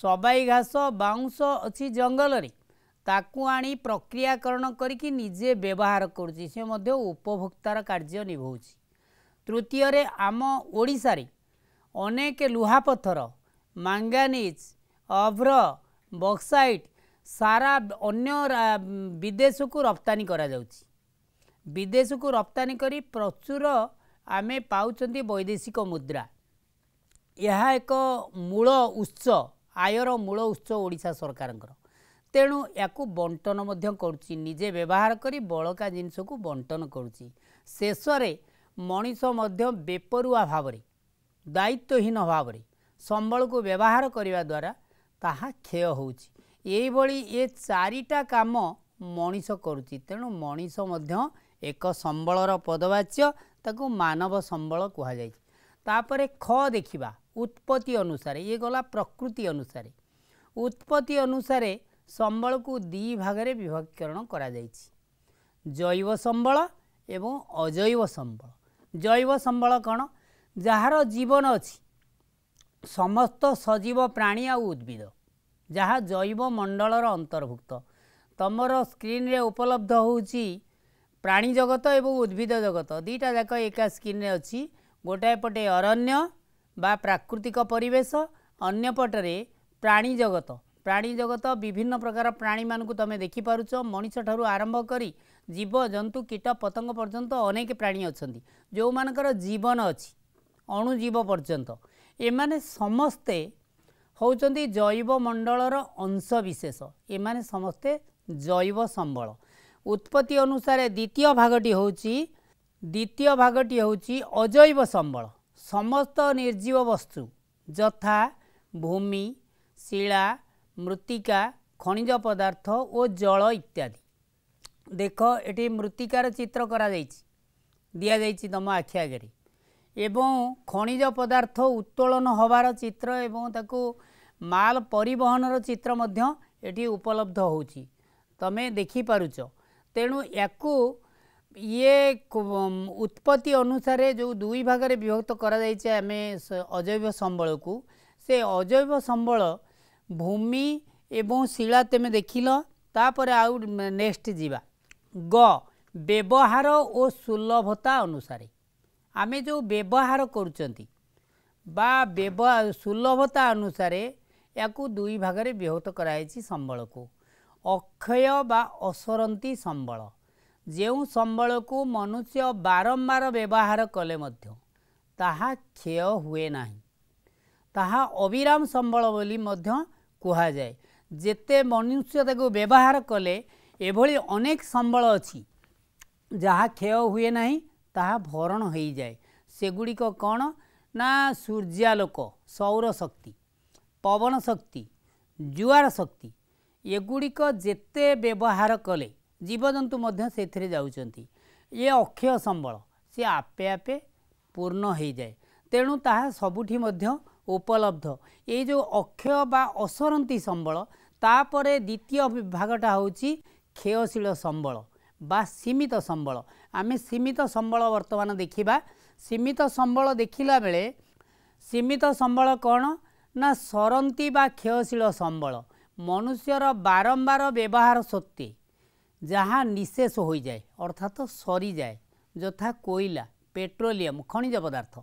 ସବାଇ ଘାସ ବାଉଁଶ ଅଛି ଜଙ୍ଗଲରେ ତାକୁ ଆଣି ପ୍ରକ୍ରିୟାକରଣ କରିକି ନିଜେ ବ୍ୟବହାର କରୁଛି ସେ ମଧ୍ୟ ଉପଭୋକ୍ତାର କାର୍ଯ୍ୟ ନିଭାଉଛି ତୃତୀୟରେ ଆମ ଓଡ଼ିଶାରେ ଅନେକ ଲୁହାପଥର ମାଙ୍ଗାନିଜ ଅଭ୍ର ବକ୍ସାଇଟ୍ ସାରା ଅନ୍ୟ ବିଦେଶକୁ ରପ୍ତାନି କରାଯାଉଛି ବିଦେଶକୁ ରପ୍ତାନି କରି ପ୍ରଚୁର ଆମେ ପାଉଛନ୍ତି ବୈଦେଶିକ ମୁଦ୍ରା ଏହା ଏକ ମୂଳ ଉତ୍ସ ଆୟର ମୂଳ ଉତ୍ସ ଓଡ଼ିଶା ସରକାରଙ୍କର ତେଣୁ ୟାକୁ ବଣ୍ଟନ ମଧ୍ୟ କରୁଛି ନିଜେ ବ୍ୟବହାର କରି ବଳକା ଜିନିଷକୁ ବଣ୍ଟନ କରୁଛି ଶେଷରେ ମଣିଷ ମଧ୍ୟ ବେପରୁଆ ଭାବରେ ଦାୟିତ୍ୱହୀନ ଭାବରେ ସମ୍ବଳକୁ ବ୍ୟବହାର କରିବା ଦ୍ୱାରା ତାହା କ୍ଷୟ ହେଉଛି ଏଇଭଳି ଏ ଚାରିଟା କାମ ମଣିଷ କରୁଛି ତେଣୁ ମଣିଷ ମଧ୍ୟ ଏକ ସମ୍ବଳର ପଦବାଚ୍ୟ ତାକୁ ମାନବ ସମ୍ବଳ କୁହାଯାଇଛି ତାପରେ ଖ ଦେଖିବା ଉତ୍ପତ୍ତି ଅନୁସାରେ ଇଏ ଗଲା ପ୍ରକୃତି ଅନୁସାରେ ଉତ୍ପତ୍ତି ଅନୁସାରେ ସମ୍ବଳକୁ ଦୁଇ ଭାଗରେ ବିଭକ୍ତିକରଣ କରାଯାଇଛି ଜୈବ ସମ୍ବଳ ଏବଂ ଅଜୈବ ସମ୍ବଳ ଜୈବ ସମ୍ବଳ କ'ଣ ଯାହାର ଜୀବନ ଅଛି ସମସ୍ତ ସଜୀବ ପ୍ରାଣୀ ଆଉ ଉଦ୍ଭିଦ ଯାହା ଜୈବ ମଣ୍ଡଳର ଅନ୍ତର୍ଭୁକ୍ତ ତୁମର ସ୍କ୍ରିନ୍ରେ ଉପଲବ୍ଧ ହେଉଛି ପ୍ରାଣୀ ଜଗତ ଏବଂ ଉଦ୍ଭିଦ ଜଗତ ଦୁଇଟା ଯାକ ଏକା ସ୍କ୍ରିନ୍ରେ ଅଛି ଗୋଟାଏ ପଟେ ଅରଣ୍ୟ ବା ପ୍ରାକୃତିକ ପରିବେଶ ଅନ୍ୟପଟରେ ପ୍ରାଣୀ ଜଗତ ପ୍ରାଣୀ ଜଗତ ବିଭିନ୍ନ ପ୍ରକାର ପ୍ରାଣୀମାନଙ୍କୁ ତମେ ଦେଖିପାରୁଛ ମଣିଷଠାରୁ ଆରମ୍ଭ କରି ଜୀବଜନ୍ତୁ କୀଟ ପତଙ୍ଗ ପର୍ଯ୍ୟନ୍ତ ଅନେକ ପ୍ରାଣୀ ଅଛନ୍ତି ଯେଉଁମାନଙ୍କର ଜୀବନ ଅଛି ଅଣୁଜୀବ ପର୍ଯ୍ୟନ୍ତ ଏମାନେ ସମସ୍ତେ ହେଉଛନ୍ତି ଜୈବମଣ୍ଡଳର ଅଂଶବିଶେଷ ଏମାନେ ସମସ୍ତେ ଜୈବ ସମ୍ବଳ ଉତ୍ପତ୍ତି ଅନୁସାରେ ଦ୍ୱିତୀୟ ଭାଗଟି ହେଉଛି ଦ୍ୱିତୀୟ ଭାଗଟି ହେଉଛି ଅଜୈବ ସମ୍ବଳ ସମସ୍ତ ନିର୍ଜୀବ ବସ୍ତୁ ଯଥା ଭୂମି ଶିଳା ମୃତ୍ତିକା ଖଣିଜ ପଦାର୍ଥ ଓ ଜଳ ଇତ୍ୟାଦି ଦେଖ ଏଠି ମୃତ୍ତିକାର ଚିତ୍ର କରାଯାଇଛି ଦିଆଯାଇଛି ତୁମ ଆଖି ଆଗରେ ଏବଂ ଖଣିଜ ପଦାର୍ଥ ଉତ୍ତୋଳନ ହେବାର ଚିତ୍ର ଏବଂ ତାକୁ ମାଲ ପରିବହନର ଚିତ୍ର ମଧ୍ୟ ଏଠି ଉପଲବ୍ଧ ହେଉଛି ତୁମେ ଦେଖିପାରୁଛ ତେଣୁ ୟାକୁ ଇଏ ଉତ୍ପତ୍ତି ଅନୁସାରେ ଯେଉଁ ଦୁଇ ଭାଗରେ ବିଭକ୍ତ କରାଯାଇଛି ଆମେ ଅଜୈବ ସମ୍ବଳକୁ ସେ ଅଜୈବ ସମ୍ବଳ ଭୂମି ଏବଂ ଶିଳା ତୁମେ ଦେଖିଲ ତାପରେ ଆଉ ନେକ୍ସଟ ଯିବା ଗ ବ୍ୟବହାର ଓ ସୁଲଭତା ଅନୁସାରେ ଆମେ ଯେଉଁ ବ୍ୟବହାର କରୁଛନ୍ତି ବା ବ୍ୟବହାର ସୁଲଭତା ଅନୁସାରେ ଏହାକୁ ଦୁଇ ଭାଗରେ ବିଭକ୍ତ କରାଯାଇଛି ସମ୍ବଳକୁ ଅକ୍ଷୟ ବା ଅସରନ୍ତି ସମ୍ବଳ ଯେଉଁ ସମ୍ବଳକୁ ମନୁଷ୍ୟ ବାରମ୍ବାର ବ୍ୟବହାର କଲେ ମଧ୍ୟ ତାହା କ୍ଷୟ ହୁଏ ନାହିଁ ତାହା ଅବିରାମ ସମ୍ବଳ ବୋଲି ମଧ୍ୟ କୁହାଯାଏ ଯେତେ ମନୁଷ୍ୟ ତାକୁ ବ୍ୟବହାର କଲେ ଏଭଳି ଅନେକ ସମ୍ବଳ ଅଛି ଯାହା କ୍ଷୟ ହୁଏ ନାହିଁ ତାହା ଭରଣ ହୋଇଯାଏ ସେଗୁଡ଼ିକ କ'ଣ ନା ସୂର୍ଯ୍ୟାଲୋକ ସୌରଶକ୍ତି ପବନ ଶକ୍ତି ଜୁଆର ଶକ୍ତି ଏଗୁଡ଼ିକ ଯେତେ ବ୍ୟବହାର କଲେ ଜୀବଜନ୍ତୁ ମଧ୍ୟ ସେଥିରେ ଯାଉଛନ୍ତି ଇଏ ଅକ୍ଷୟ ସମ୍ବଳ ସିଏ ଆପେ ଆପେ ପୂର୍ଣ୍ଣ ହୋଇଯାଏ ତେଣୁ ତାହା ସବୁଠି ମଧ୍ୟ ଉପଲବ୍ଧ ଏଇ ଯେଉଁ ଅକ୍ଷୟ ବା ଅସରନ୍ତି ସମ୍ବଳ ତାପରେ ଦ୍ୱିତୀୟ ବିଭାଗଟା ହେଉଛି କ୍ଷୟଶୀଳ ସମ୍ବଳ ବା ସୀମିତ ସମ୍ବଳ ଆମେ ସୀମିତ ସମ୍ବଳ ବର୍ତ୍ତମାନ ଦେଖିବା ସୀମିତ ସମ୍ବଳ ଦେଖିଲା ବେଳେ ସୀମିତ ସମ୍ବଳ କ'ଣ ନା ସରନ୍ତି ବା କ୍ଷୟଶୀଳ ସମ୍ବଳ ମନୁଷ୍ୟର ବାରମ୍ବାର ବ୍ୟବହାର ସତ୍ତ୍ୱେ ଯାହା ନିଶେଷ ହୋଇଯାଏ ଅର୍ଥାତ୍ ସରିଯାଏ ଯଥା କୋଇଲା ପେଟ୍ରୋଲିୟମ୍ ଖଣିଜ ପଦାର୍ଥ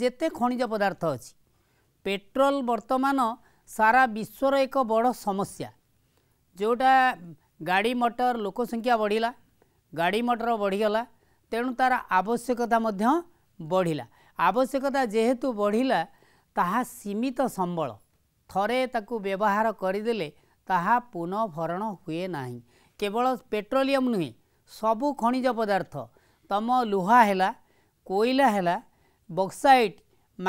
ଯେତେ ଖଣିଜ ପଦାର୍ଥ ଅଛି ପେଟ୍ରୋଲ ବର୍ତ୍ତମାନ ସାରା ବିଶ୍ୱର ଏକ ବଡ଼ ସମସ୍ୟା ଯେଉଁଟା ଗାଡ଼ି ମଟର ଲୋକ ସଂଖ୍ୟା ବଢ଼ିଲା ଗାଡ଼ି ମଟର ବଢ଼ିଗଲା ତେଣୁ ତା'ର ଆବଶ୍ୟକତା ମଧ୍ୟ ବଢ଼ିଲା ଆବଶ୍ୟକତା ଯେହେତୁ ବଢ଼ିଲା ତାହା ସୀମିତ ସମ୍ବଳ ଥରେ ତାକୁ ବ୍ୟବହାର କରିଦେଲେ ତାହା ପୁନଃଭରଣ ହୁଏ ନାହିଁ କେବଳ ପେଟ୍ରୋଲିୟମ୍ ନୁହେଁ ସବୁ ଖଣିଜ ପଦାର୍ଥ ତମ ଲୁହା ହେଲା କୋଇଲା ହେଲା ବକ୍ସାଇଟ୍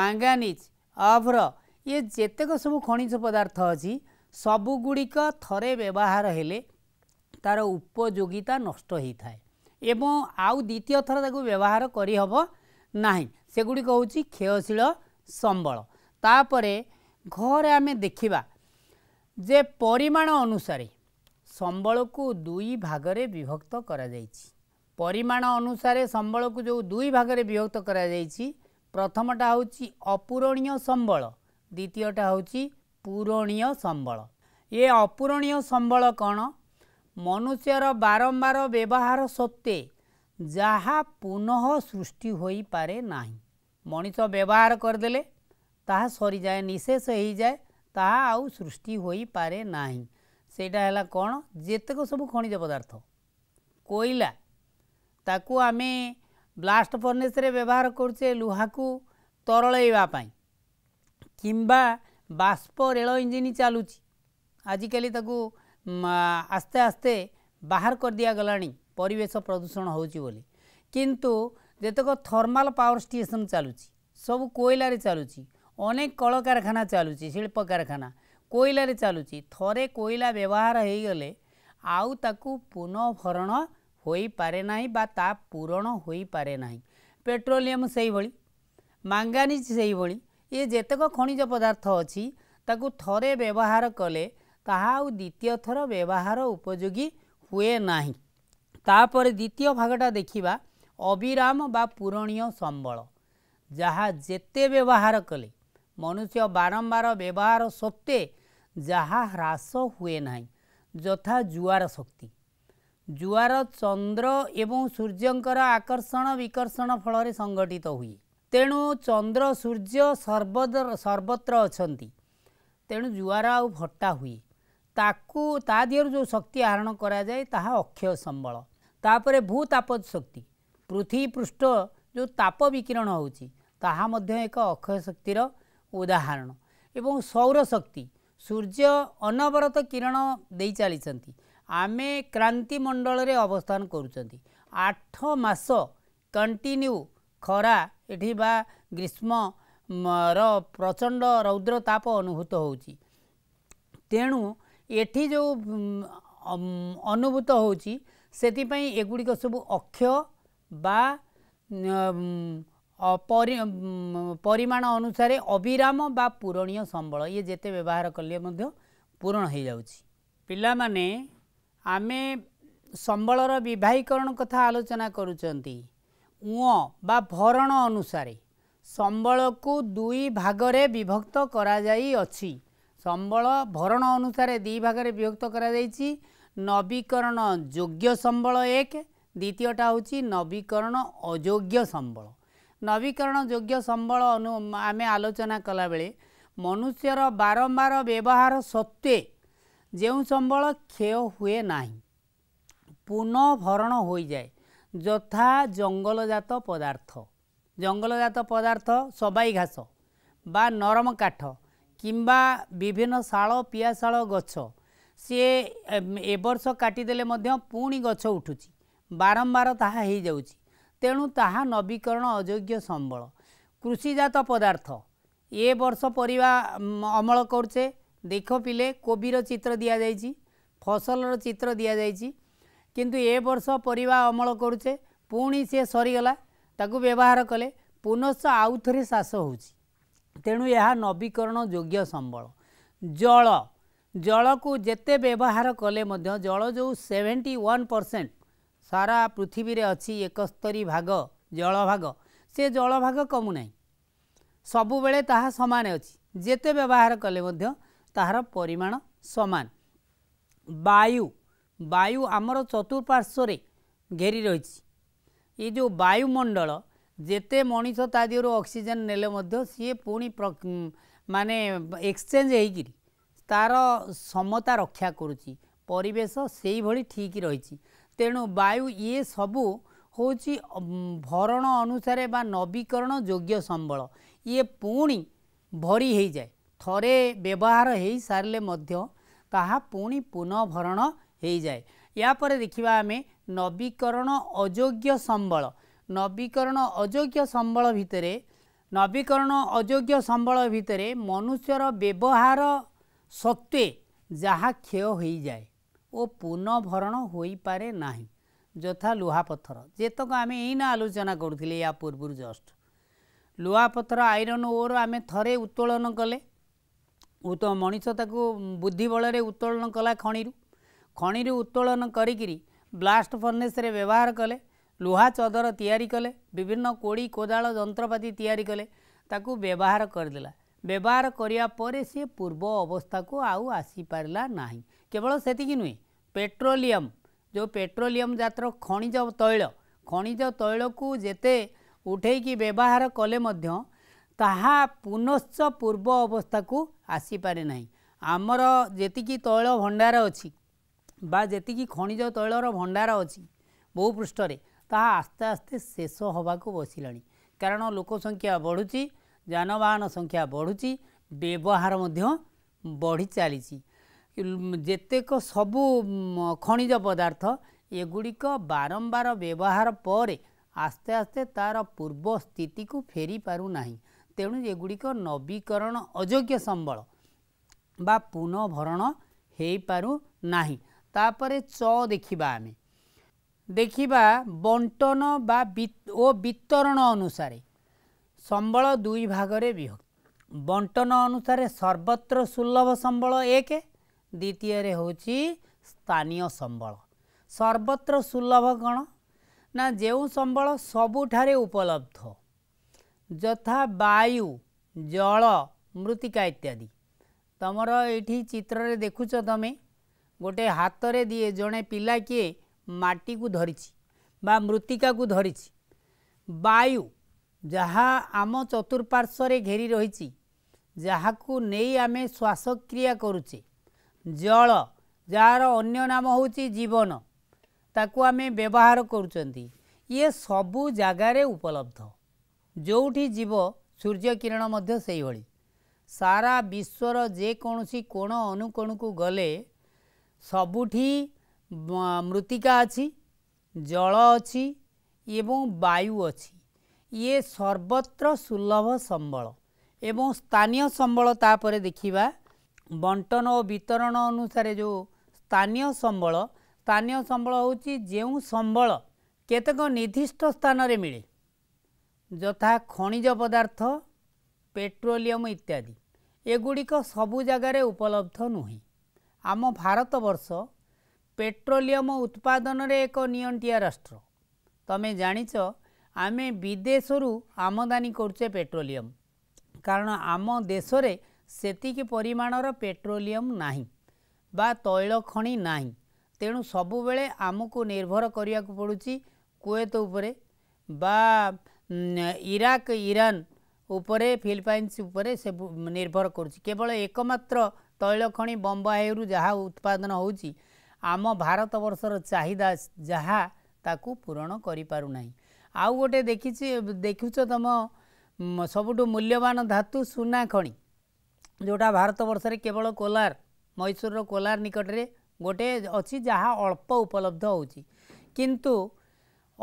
ମାଙ୍ଗାନିଜ୍ ଅଭ୍ର ଇଏ ଯେତେକ ସବୁ ଖଣିଜ ପଦାର୍ଥ ଅଛି ସବୁଗୁଡ଼ିକ ଥରେ ବ୍ୟବହାର ହେଲେ ତା'ର ଉପଯୋଗିତା ନଷ୍ଟ ହୋଇଥାଏ ଏବଂ ଆଉ ଦ୍ୱିତୀୟ ଥର ତାକୁ ବ୍ୟବହାର କରିହେବ ନାହିଁ ସେଗୁଡ଼ିକ ହେଉଛି କ୍ଷୟଶୀଳ ସମ୍ବଳ ତାପରେ ଘରେ ଆମେ ଦେଖିବା ଯେ ପରିମାଣ ଅନୁସାରେ ସମ୍ବଳକୁ ଦୁଇ ଭାଗରେ ବିଭକ୍ତ କରାଯାଇଛି ପରିମାଣ ଅନୁସାରେ ସମ୍ବଳକୁ ଯେଉଁ ଦୁଇ ଭାଗରେ ବିଭକ୍ତ କରାଯାଇଛି ପ୍ରଥମଟା ହେଉଛି ଅପୂରଣୀୟ ସମ୍ବଳ ଦ୍ୱିତୀୟଟା ହେଉଛି ପୂରଣୀୟ ସମ୍ବଳ ଏ ଅପୂରଣୀୟ ସମ୍ବଳ କ'ଣ ମନୁଷ୍ୟର ବାରମ୍ବାର ବ୍ୟବହାର ସତ୍ତ୍ୱେ ଯାହା ପୁନଃ ସୃଷ୍ଟି ହୋଇପାରେ ନାହିଁ ମଣିଷ ବ୍ୟବହାର କରିଦେଲେ ତାହା ସରିଯାଏ ନିଶେଷ ହେଇଯାଏ ତାହା ଆଉ ସୃଷ୍ଟି ହୋଇପାରେ ନାହିଁ ସେଇଟା ହେଲା କ'ଣ ଯେତେକ ସବୁ ଖଣିଜ ପଦାର୍ଥ କୋଇଲା ତାକୁ ଆମେ ବ୍ଲାଷ୍ଟ ଫର୍ନେସ୍ରେ ବ୍ୟବହାର କରୁଛେ ଲୁହାକୁ ତରଳେଇବା ପାଇଁ କିମ୍ବା ବାଷ୍ପ ରେଳ ଇଞ୍ଜିନ୍ ଚାଲୁଛି ଆଜିକାଲି ତାକୁ ଆସ୍ତେ ଆସ୍ତେ ବାହାର କରିଦିଆଗଲାଣି ପରିବେଶ ପ୍ରଦୂଷଣ ହେଉଛି ବୋଲି କିନ୍ତୁ ଯେତେକ ଥର୍ମାଲ ପାୱାର ଷ୍ଟେସନ୍ ଚାଲୁଛି ସବୁ କୋଇଲାରେ ଚାଲୁଛି ଅନେକ କଳକାରଖାନା ଚାଲୁଛି ଶିଳ୍ପ କାରଖାନା କୋଇଲାରେ ଚାଲୁଛି ଥରେ କୋଇଲା ବ୍ୟବହାର ହୋଇଗଲେ ଆଉ ତାକୁ ପୁନଃଭରଣ ହୋଇପାରେ ନାହିଁ ବା ତା ପୂରଣ ହୋଇପାରେ ନାହିଁ ପେଟ୍ରୋଲିୟମ୍ ସେହିଭଳି ମାଙ୍ଗାନିଜ୍ ସେହିଭଳି ଇଏ ଯେତେକ ଖଣିଜ ପଦାର୍ଥ ଅଛି ତାକୁ ଥରେ ବ୍ୟବହାର କଲେ ତାହା ଆଉ ଦ୍ୱିତୀୟ ଥର ବ୍ୟବହାର ଉପଯୋଗୀ ହୁଏ ନାହିଁ ତାପରେ ଦ୍ୱିତୀୟ ଭାଗଟା ଦେଖିବା ଅବିରାମ ବା ପୂରଣୀୟ ସମ୍ବଳ ଯାହା ଯେତେ ବ୍ୟବହାର କଲେ ମନୁଷ୍ୟ ବାରମ୍ବାର ବ୍ୟବହାର ସତ୍ତ୍ୱେ ଯାହା ହ୍ରାସ ହୁଏ ନାହିଁ ଯଥା ଜୁଆର ଶକ୍ତି ଜୁଆର ଚନ୍ଦ୍ର ଏବଂ ସୂର୍ଯ୍ୟଙ୍କର ଆକର୍ଷଣ ବିକର୍ଷଣ ଫଳରେ ସଂଗଠିତ ହୁଏ ତେଣୁ ଚନ୍ଦ୍ର ସୂର୍ଯ୍ୟ ସର୍ବତ୍ର ଅଛନ୍ତି ତେଣୁ ଜୁଆର ଆଉ ଫଟା ହୁଏ ତାକୁ ତା ଦେହରୁ ଯେଉଁ ଶକ୍ତି ଆହରଣ କରାଯାଏ ତାହା ଅକ୍ଷୟ ସମ୍ବଳ ତାପରେ ଭୂତାପଜ ଶକ୍ତି ପୃଥିବୀ ପୃଷ୍ଠ ଯେଉଁ ତାପ ବିକିରଣ ହେଉଛି ତାହା ମଧ୍ୟ ଏକ ଅକ୍ଷୟ ଶକ୍ତିର ଉଦାହରଣ ଏବଂ ସୌରଶକ୍ତି ସୂର୍ଯ୍ୟ ଅନବରତ କିରଣ ଦେଇ ଚାଲିଛନ୍ତି ଆମେ କ୍ରାନ୍ତି ମଣ୍ଡଳରେ ଅବସ୍ଥାନ କରୁଛନ୍ତି ଆଠ ମାସ କଣ୍ଟିନ୍ୟୁ ଖରା ଏଠି ବା ଗ୍ରୀଷ୍ମର ପ୍ରଚଣ୍ଡ ରୌଦ୍ର ତାପ ଅନୁଭୂତ ହେଉଛି ତେଣୁ ଏଠି ଯେଉଁ ଅନୁଭୂତ ହେଉଛି ସେଥିପାଇଁ ଏଗୁଡ଼ିକ ସବୁ ଅକ୍ଷୟ ବା ପରିମାଣ ଅନୁସାରେ ଅବିରାମ ବା ପୂରଣୀୟ ସମ୍ବଳ ଇଏ ଯେତେ ବ୍ୟବହାର କଲେ ମଧ୍ୟ ପୂରଣ ହୋଇଯାଉଛି ପିଲାମାନେ ଆମେ ସମ୍ବଳର ବିବାହୀକରଣ କଥା ଆଲୋଚନା କରୁଛନ୍ତି ଉଅ ବା ଭରଣ ଅନୁସାରେ ସମ୍ବଳକୁ ଦୁଇ ଭାଗରେ ବିଭକ୍ତ କରାଯାଇଅଛି ସମ୍ବଳ ଭରଣ ଅନୁସାରେ ଦୁଇ ଭାଗରେ ବିଭକ୍ତ କରାଯାଇଛି ନବୀକରଣ ଯୋଗ୍ୟ ସମ୍ବଳ ଏକ ଦ୍ୱିତୀୟଟା ହେଉଛି ନବୀକରଣ ଅଯୋଗ୍ୟ ସମ୍ବଳ ନବୀକରଣ ଯୋଗ୍ୟ ସମ୍ବଳ ଅନୁ ଆମେ ଆଲୋଚନା କଲାବେଳେ ମନୁଷ୍ୟର ବାରମ୍ବାର ବ୍ୟବହାର ସତ୍ତ୍ୱେ ଯେଉଁ ସମ୍ବଳ କ୍ଷୟ ହୁଏ ନାହିଁ ପୁନଃଭରଣ ହୋଇଯାଏ ଯଥା ଜଙ୍ଗଲଜାତ ପଦାର୍ଥ ଜଙ୍ଗଲଜାତ ପଦାର୍ଥ ସବାଇ ଘାସ ବା ନରମ କାଠ କିମ୍ବା ବିଭିନ୍ନ ଶାଳ ପିଆଶାଳ ଗଛ ସିଏ ଏ ବର୍ଷ କାଟିଦେଲେ ମଧ୍ୟ ପୁଣି ଗଛ ଉଠୁଛି ବାରମ୍ବାର ତାହା ହେଇଯାଉଛି ତେଣୁ ତାହା ନବୀକରଣ ଅଯୋଗ୍ୟ ସମ୍ବଳ କୃଷିଜାତ ପଦାର୍ଥ ଏ ବର୍ଷ ପରିବା ଅମଳ କରୁଛେ ଦେଖ ପିଲେ କୋବିର ଚିତ୍ର ଦିଆଯାଇଛି ଫସଲର ଚିତ୍ର ଦିଆଯାଇଛି କିନ୍ତୁ ଏ ବର୍ଷ ପରିବା ଅମଳ କରୁଛେ ପୁଣି ସିଏ ସରିଗଲା ତାକୁ ବ୍ୟବହାର କଲେ ପୁନଶ୍ଚ ଆଉ ଥରେ ଶ୍ୱାସ ହେଉଛି ତେଣୁ ଏହା ନବୀକରଣ ଯୋଗ୍ୟ ସମ୍ବଳ ଜଳ ଜଳକୁ ଯେତେ ବ୍ୟବହାର କଲେ ମଧ୍ୟ ଜଳ ଯେଉଁ ସେଭେଣ୍ଟି ୱାନ୍ ପରସେଣ୍ଟ ସାରା ପୃଥିବୀରେ ଅଛି ଏକସ୍ତରୀ ଭାଗ ଜଳଭାଗ ସେ ଜଳଭାଗ କମୁନାହିଁ ସବୁବେଳେ ତାହା ସମାନ ଅଛି ଯେତେ ବ୍ୟବହାର କଲେ ମଧ୍ୟ ତାହାର ପରିମାଣ ସମାନ ବାୟୁ ବାୟୁ ଆମର ଚତୁଃପାର୍ଶ୍ୱରେ ଘେରି ରହିଛି ଏ ଯେଉଁ ବାୟୁମଣ୍ଡଳ ଯେତେ ମଣିଷ ତା ଦେହରୁ ଅକ୍ସିଜେନ୍ ନେଲେ ମଧ୍ୟ ସିଏ ପୁଣି ମାନେ ଏକ୍ସଚେଞ୍ଜ ହୋଇକରି ତା'ର ସମତା ରକ୍ଷା କରୁଛି ପରିବେଶ ସେଇଭଳି ଠିକ୍ ରହିଛି ତେଣୁ ବାୟୁ ଇଏ ସବୁ ହେଉଛି ଭରଣ ଅନୁସାରେ ବା ନବୀକରଣ ଯୋଗ୍ୟ ସମ୍ବଳ ଇଏ ପୁଣି ଭରି ହେଇଯାଏ ଥରେ ବ୍ୟବହାର ହେଇସାରିଲେ ମଧ୍ୟ ତାହା ପୁଣି ପୁନଃଭରଣ ହେଇଯାଏ ୟାପରେ ଦେଖିବା ଆମେ ନବୀକରଣ ଅଯୋଗ୍ୟ ସମ୍ବଳ ନବୀକରଣ ଅଯୋଗ୍ୟ ସମ୍ବଳ ଭିତରେ ନବୀକରଣ ଅଯୋଗ୍ୟ ସମ୍ବଳ ଭିତରେ ମନୁଷ୍ୟର ବ୍ୟବହାର ସତ୍ତ୍ୱେ ଯାହା କ୍ଷୟ ହୋଇଯାଏ ଓ ପୁନଃଭରଣ ହୋଇପାରେ ନାହିଁ ଯଥା ଲୁହାପଥର ଯେତକ ଆମେ ଏଇନା ଆଲୋଚନା କରୁଥିଲେ ଏହା ପୂର୍ବରୁ ଜଷ୍ଟ ଲୁହାପଥର ଆଇରନ୍ ଓର ଆମେ ଥରେ ଉତ୍ତୋଳନ କଲେ ମଣିଷ ତାକୁ ବୁଦ୍ଧି ବଳରେ ଉତ୍ତୋଳନ କଲା ଖଣିରୁ ଖଣିରୁ ଉତ୍ତୋଳନ କରିକିରି ବ୍ଲାଷ୍ଟ ଫର୍ନେସ୍ରେ ବ୍ୟବହାର କଲେ ଲୁହା ଚଦର ତିଆରି କଲେ ବିଭିନ୍ନ କୋଡ଼ି କୋଦାଳ ଯନ୍ତ୍ରପାତି ତିଆରି କଲେ ତାକୁ ବ୍ୟବହାର କରିଦେଲା ବ୍ୟବହାର କରିବା ପରେ ସିଏ ପୂର୍ବ ଅବସ୍ଥାକୁ ଆଉ ଆସିପାରିଲା ନାହିଁ କେବଳ ସେତିକି ନୁହେଁ ପେଟ୍ରୋଲିୟମ୍ ଯେଉଁ ପେଟ୍ରୋଲିୟମ୍ ଜାତର ଖଣିଜ ତୈଳ ଖଣିଜ ତୈଳକୁ ଯେତେ ଉଠେଇକି ବ୍ୟବହାର କଲେ ମଧ୍ୟ ତାହା ପୁନଶ୍ଚ ପୂର୍ବ ଅବସ୍ଥାକୁ ଆସିପାରେ ନାହିଁ ଆମର ଯେତିକି ତୈଳ ଭଣ୍ଡାର ଅଛି ବା ଯେତିକି ଖଣିଜ ତୈଳର ଭଣ୍ଡାର ଅଛି ବହୁପୃଷ୍ଠରେ ତାହା ଆସ୍ତେ ଆସ୍ତେ ଶେଷ ହେବାକୁ ବସିଲାଣି କାରଣ ଲୋକ ସଂଖ୍ୟା ବଢ଼ୁଛି ଯାନବାହନ ସଂଖ୍ୟା ବଢ଼ୁଛି ବ୍ୟବହାର ମଧ୍ୟ ବଢ଼ି ଚାଲିଛି ଯେତେକ ସବୁ ଖଣିଜ ପଦାର୍ଥ ଏଗୁଡ଼ିକ ବାରମ୍ବାର ବ୍ୟବହାର ପରେ ଆସ୍ତେ ଆସ୍ତେ ତା'ର ପୂର୍ବ ସ୍ଥିତିକୁ ଫେରିପାରୁନାହିଁ ତେଣୁ ଏଗୁଡ଼ିକ ନବୀକରଣ ଅଯୋଗ୍ୟ ସମ୍ବଳ ବା ପୁନଃଭରଣ ହୋଇପାରୁନାହିଁ ତାପରେ ଚ ଦେଖିବା ଆମେ ଦେଖିବା ବଣ୍ଟନ ବା ଓ ବିତରଣ ଅନୁସାରେ ସମ୍ବଳ ଦୁଇ ଭାଗରେ ବିଭକ୍ତ ବଣ୍ଟନ ଅନୁସାରେ ସର୍ବତ୍ର ସୁଲଭ ସମ୍ବଳ ଏକ ଦ୍ୱିତୀୟରେ ହେଉଛି ସ୍ଥାନୀୟ ସମ୍ବଳ ସର୍ବତ୍ର ସୁଲଭ କ'ଣ ନା ଯେଉଁ ସମ୍ବଳ ସବୁଠାରେ ଉପଲବ୍ଧ ଯଥା ବାୟୁ ଜଳ ମୃତ୍ତିକା ଇତ୍ୟାଦି ତମର ଏଇଠି ଚିତ୍ରରେ ଦେଖୁଛ ତମେ ଗୋଟେ ହାତରେ ଦିଏ ଜଣେ ପିଲା କିଏ ମାଟିକୁ ଧରିଛି ବା ମୃତ୍ତିକାକୁ ଧରିଛି ବାୟୁ ଯାହା ଆମ ଚତୁଃପାର୍ଶ୍ୱରେ ଘେରି ରହିଛି ଯାହାକୁ ନେଇ ଆମେ ଶ୍ୱାସକ୍ରିୟା କରୁଛେ ଜଳ ଯାହାର ଅନ୍ୟ ନାମ ହେଉଛି ଜୀବନ ତାକୁ ଆମେ ବ୍ୟବହାର କରୁଛନ୍ତି ଇଏ ସବୁ ଜାଗାରେ ଉପଲବ୍ଧ ଯେଉଁଠି ଯିବ ସୂର୍ଯ୍ୟ କିରଣ ମଧ୍ୟ ସେଇଭଳି ସାରା ବିଶ୍ୱର ଯେକୌଣସି କୋଣ ଅନୁକୋଣକୁ ଗଲେ ସବୁଠି ମୃତ୍ତିକା ଅଛି ଜଳ ଅଛି ଏବଂ ବାୟୁ ଅଛି ଇଏ ସର୍ବତ୍ର ସୁଲଭ ସମ୍ବଳ ଏବଂ ସ୍ଥାନୀୟ ସମ୍ବଳ ତାପରେ ଦେଖିବା ବଣ୍ଟନ ଓ ବିତରଣ ଅନୁସାରେ ଯେଉଁ ସ୍ଥାନୀୟ ସମ୍ବଳ ସ୍ଥାନୀୟ ସମ୍ବଳ ହେଉଛି ଯେଉଁ ସମ୍ବଳ କେତେକ ନିର୍ଦ୍ଦିଷ୍ଟ ସ୍ଥାନରେ ମିଳେ ଯଥା ଖଣିଜ ପଦାର୍ଥ ପେଟ୍ରୋଲିୟମ ଇତ୍ୟାଦି ଏଗୁଡ଼ିକ ସବୁ ଜାଗାରେ ଉପଲବ୍ଧ ନୁହେଁ ଆମ ଭାରତବର୍ଷ ପେଟ୍ରୋଲିୟମ ଉତ୍ପାଦନରେ ଏକ ନିଅଣ୍ଟିଆ ରାଷ୍ଟ୍ର ତମେ ଜାଣିଛ ଆମେ ବିଦେଶରୁ ଆମଦାନୀ କରୁଛେ ପେଟ୍ରୋଲିୟମ କାରଣ ଆମ ଦେଶରେ ସେତିକି ପରିମାଣର ପେଟ୍ରୋଲିୟମ୍ ନାହିଁ ବା ତୈଳ ଖଣି ନାହିଁ ତେଣୁ ସବୁବେଳେ ଆମକୁ ନିର୍ଭର କରିବାକୁ ପଡ଼ୁଛି କୁଏତ ଉପରେ ବା ଇରାକ ଇରାନ ଉପରେ ଫିଲିପାଇନ୍ସ ଉପରେ ସେ ନିର୍ଭର କରୁଛି କେବଳ ଏକମାତ୍ର ତୈଳ ଖଣି ବମ୍ବାଇରୁ ଯାହା ଉତ୍ପାଦନ ହେଉଛି ଆମ ଭାରତବର୍ଷର ଚାହିଦା ଯାହା ତାକୁ ପୂରଣ କରିପାରୁନାହିଁ ଆଉ ଗୋଟେ ଦେଖିଛି ଦେଖୁଛ ତୁମ ସବୁଠୁ ମୂଲ୍ୟବାନ ଧାତୁ ସୁନା ଖଣି ଯେଉଁଟା ଭାରତ ବର୍ଷରେ କେବଳ କୋଲାର ମୈଶୂରର କୋଲାର ନିକଟରେ ଗୋଟେ ଅଛି ଯାହା ଅଳ୍ପ ଉପଲବ୍ଧ ହେଉଛି କିନ୍ତୁ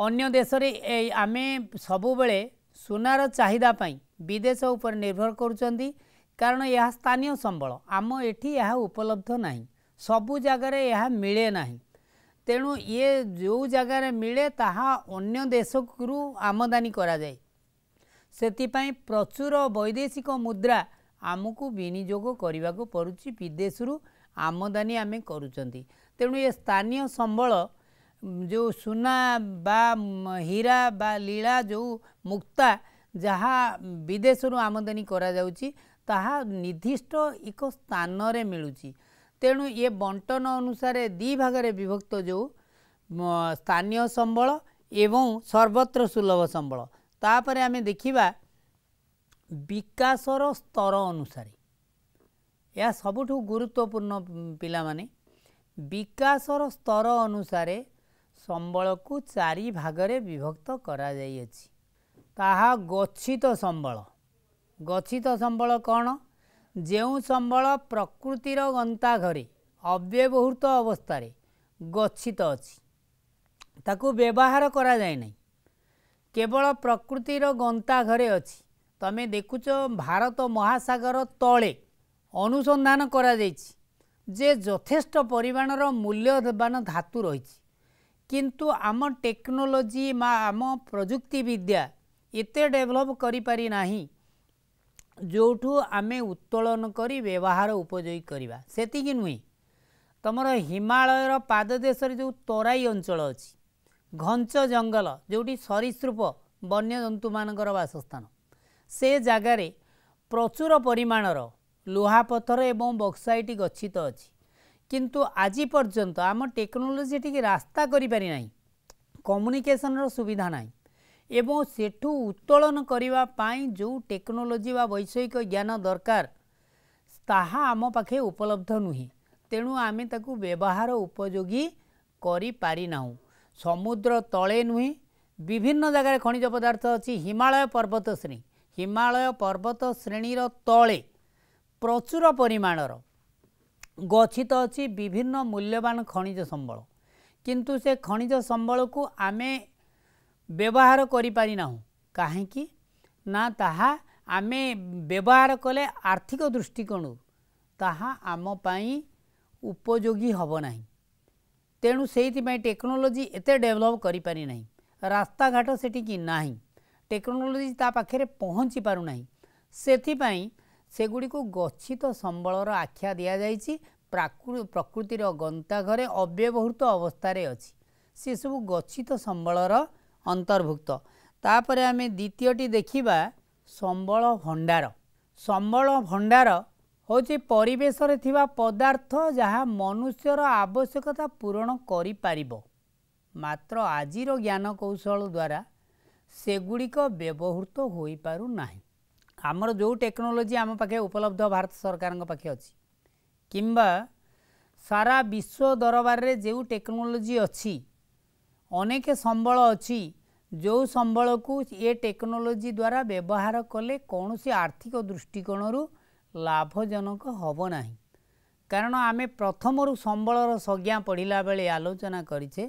ଅନ୍ୟ ଦେଶରେ ଏଇ ଆମେ ସବୁବେଳେ ସୁନାର ଚାହିଦା ପାଇଁ ବିଦେଶ ଉପରେ ନିର୍ଭର କରୁଛନ୍ତି କାରଣ ଏହା ସ୍ଥାନୀୟ ସମ୍ବଳ ଆମ ଏଠି ଏହା ଉପଲବ୍ଧ ନାହିଁ ସବୁ ଜାଗାରେ ଏହା ମିଳେ ନାହିଁ ତେଣୁ ଇଏ ଯେଉଁ ଜାଗାରେ ମିଳେ ତାହା ଅନ୍ୟ ଦେଶରୁ ଆମଦାନୀ କରାଯାଏ ସେଥିପାଇଁ ପ୍ରଚୁର ବୈଦେଶିକ ମୁଦ୍ରା ଆମକୁ ବିନିଯୋଗ କରିବାକୁ ପଡ଼ୁଛି ବିଦେଶରୁ ଆମଦାନୀ ଆମେ କରୁଛନ୍ତି ତେଣୁ ଏ ସ୍ଥାନୀୟ ସମ୍ବଳ ଯେଉଁ ସୁନା ବା ହୀରା ବା ଲୀଳା ଯେଉଁ ମୁକ୍ତା ଯାହା ବିଦେଶରୁ ଆମଦାନୀ କରାଯାଉଛି ତାହା ନିର୍ଦ୍ଦିଷ୍ଟ ଏକ ସ୍ଥାନରେ ମିଳୁଛି ତେଣୁ ଏ ବଣ୍ଟନ ଅନୁସାରେ ଦୁଇ ଭାଗରେ ବିଭକ୍ତ ଯେଉଁ ସ୍ଥାନୀୟ ସମ୍ବଳ ଏବଂ ସର୍ବତ୍ର ସୁଲଭ ସମ୍ବଳ ତାପରେ ଆମେ ଦେଖିବା ବିକାଶର ସ୍ତର ଅନୁସାରେ ଏହା ସବୁଠୁ ଗୁରୁତ୍ୱପୂର୍ଣ୍ଣ ପିଲାମାନେ ବିକାଶର ସ୍ତର ଅନୁସାରେ ସମ୍ବଳକୁ ଚାରି ଭାଗରେ ବିଭକ୍ତ କରାଯାଇଅଛି ତାହା ଗଚ୍ଛିତ ସମ୍ବଳ ଗଚ୍ଛିତ ସମ୍ବଳ କ'ଣ ଯେଉଁ ସମ୍ବଳ ପ୍ରକୃତିର ଗନ୍ତା ଘରେ ଅବ୍ୟବହୃତ ଅବସ୍ଥାରେ ଗଚ୍ଛିତ ଅଛି ତାକୁ ବ୍ୟବହାର କରାଯାଏ ନାହିଁ କେବଳ ପ୍ରକୃତିର ଗନ୍ତା ଘରେ ଅଛି ତମେ ଦେଖୁଛ ଭାରତ ମହାସାଗର ତଳେ ଅନୁସନ୍ଧାନ କରାଯାଇଛି ଯେ ଯଥେଷ୍ଟ ପରିମାଣର ମୂଲ୍ୟବାନ ଧାତୁ ରହିଛି କିନ୍ତୁ ଆମ ଟେକ୍ନୋଲୋଜି ବା ଆମ ପ୍ରଯୁକ୍ତି ବିଦ୍ୟା ଏତେ ଡେଭଲପ୍ କରିପାରିନାହିଁ ଯେଉଁଠୁ ଆମେ ଉତ୍ତୋଳନ କରି ବ୍ୟବହାର ଉପଯୋଗୀ କରିବା ସେତିକି ନୁହେଁ ତୁମର ହିମାଳୟର ପାଦଦେଶରେ ଯେଉଁ ତରାଇ ଅଞ୍ଚଳ ଅଛି ଘଞ୍ଚ ଜଙ୍ଗଲ ଯେଉଁଠି ସରୀସୃପ ବନ୍ୟଜନ୍ତୁମାନଙ୍କର ବାସସ୍ଥାନ ସେ ଜାଗାରେ ପ୍ରଚୁର ପରିମାଣର ଲୁହାପଥର ଏବଂ ବକ୍ସାଇଟ୍ ଗଚ୍ଛିତ ଅଛି କିନ୍ତୁ ଆଜି ପର୍ଯ୍ୟନ୍ତ ଆମ ଟେକ୍ନୋଲୋଜି ଟିକେ ରାସ୍ତା କରିପାରିନାହିଁ କମ୍ୟୁନିକେସନର ସୁବିଧା ନାହିଁ ଏବଂ ସେଠୁ ଉତ୍ତୋଳନ କରିବା ପାଇଁ ଯେଉଁ ଟେକ୍ନୋଲୋଜି ବା ବୈଷୟିକ ଜ୍ଞାନ ଦରକାର ତାହା ଆମ ପାଖେ ଉପଲବ୍ଧ ନୁହେଁ ତେଣୁ ଆମେ ତାକୁ ବ୍ୟବହାର ଉପଯୋଗୀ କରିପାରିନାହୁଁ ସମୁଦ୍ର ତଳେ ନୁହେଁ ବିଭିନ୍ନ ଜାଗାରେ ଖଣିଜ ପଦାର୍ଥ ଅଛି ହିମାଳୟ ପର୍ବତ ଶ୍ରେଣୀ ହିମାଳୟ ପର୍ବତ ଶ୍ରେଣୀର ତଳେ ପ୍ରଚୁର ପରିମାଣର ଗଚ୍ଛିତ ଅଛି ବିଭିନ୍ନ ମୂଲ୍ୟବାନ ଖଣିଜ ସମ୍ବଳ କିନ୍ତୁ ସେ ଖଣିଜ ସମ୍ବଳକୁ ଆମେ ବ୍ୟବହାର କରିପାରିନାହୁଁ କାହିଁକି ନା ତାହା ଆମେ ବ୍ୟବହାର କଲେ ଆର୍ଥିକ ଦୃଷ୍ଟିକୋଣରୁ ତାହା ଆମ ପାଇଁ ଉପଯୋଗୀ ହେବ ନାହିଁ ତେଣୁ ସେଇଥିପାଇଁ ଟେକ୍ନୋଲୋଜି ଏତେ ଡେଭଲପ୍ କରିପାରି ନାହିଁ ରାସ୍ତାଘାଟ ସେଠିକି ନାହିଁ ଟେକ୍ନୋଲୋଜି ତା ପାଖରେ ପହଞ୍ଚି ପାରୁନାହିଁ ସେଥିପାଇଁ ସେଗୁଡ଼ିକୁ ଗଚ୍ଛିତ ସମ୍ବଳର ଆଖ୍ୟା ଦିଆଯାଇଛି ପ୍ରକୃତିର ଗନ୍ତାଘରେ ଅବ୍ୟବହୃତ ଅବସ୍ଥାରେ ଅଛି ସେସବୁ ଗଚ୍ଛିତ ସମ୍ବଳର ଅନ୍ତର୍ଭୁକ୍ତ ତାପରେ ଆମେ ଦ୍ୱିତୀୟଟି ଦେଖିବା ସମ୍ବଳ ଭଣ୍ଡାର ସମ୍ବଳ ଭଣ୍ଡାର ହେଉଛି ପରିବେଶରେ ଥିବା ପଦାର୍ଥ ଯାହା ମନୁଷ୍ୟର ଆବଶ୍ୟକତା ପୂରଣ କରିପାରିବ ମାତ୍ର ଆଜିର ଜ୍ଞାନକୌଶଳ ଦ୍ୱାରା ସେଗୁଡ଼ିକ ବ୍ୟବହୃତ ହୋଇପାରୁନାହିଁ ଆମର ଯେଉଁ ଟେକ୍ନୋଲୋଜି ଆମ ପାଖେ ଉପଲବ୍ଧ ଭାରତ ସରକାରଙ୍କ ପାଖେ ଅଛି କିମ୍ବା ସାରା ବିଶ୍ୱ ଦରବାରରେ ଯେଉଁ ଟେକ୍ନୋଲୋଜି ଅଛି ଅନେକ ସମ୍ବଳ ଅଛି ଯେଉଁ ସମ୍ବଳକୁ ଏ ଟେକ୍ନୋଲୋଜି ଦ୍ୱାରା ବ୍ୟବହାର କଲେ କୌଣସି ଆର୍ଥିକ ଦୃଷ୍ଟିକୋଣରୁ ଲାଭଜନକ ହେବ ନାହିଁ କାରଣ ଆମେ ପ୍ରଥମରୁ ସମ୍ବଳର ସଂଜ୍ଞା ପଢ଼ିଲା ବେଳେ ଆଲୋଚନା କରିଛେ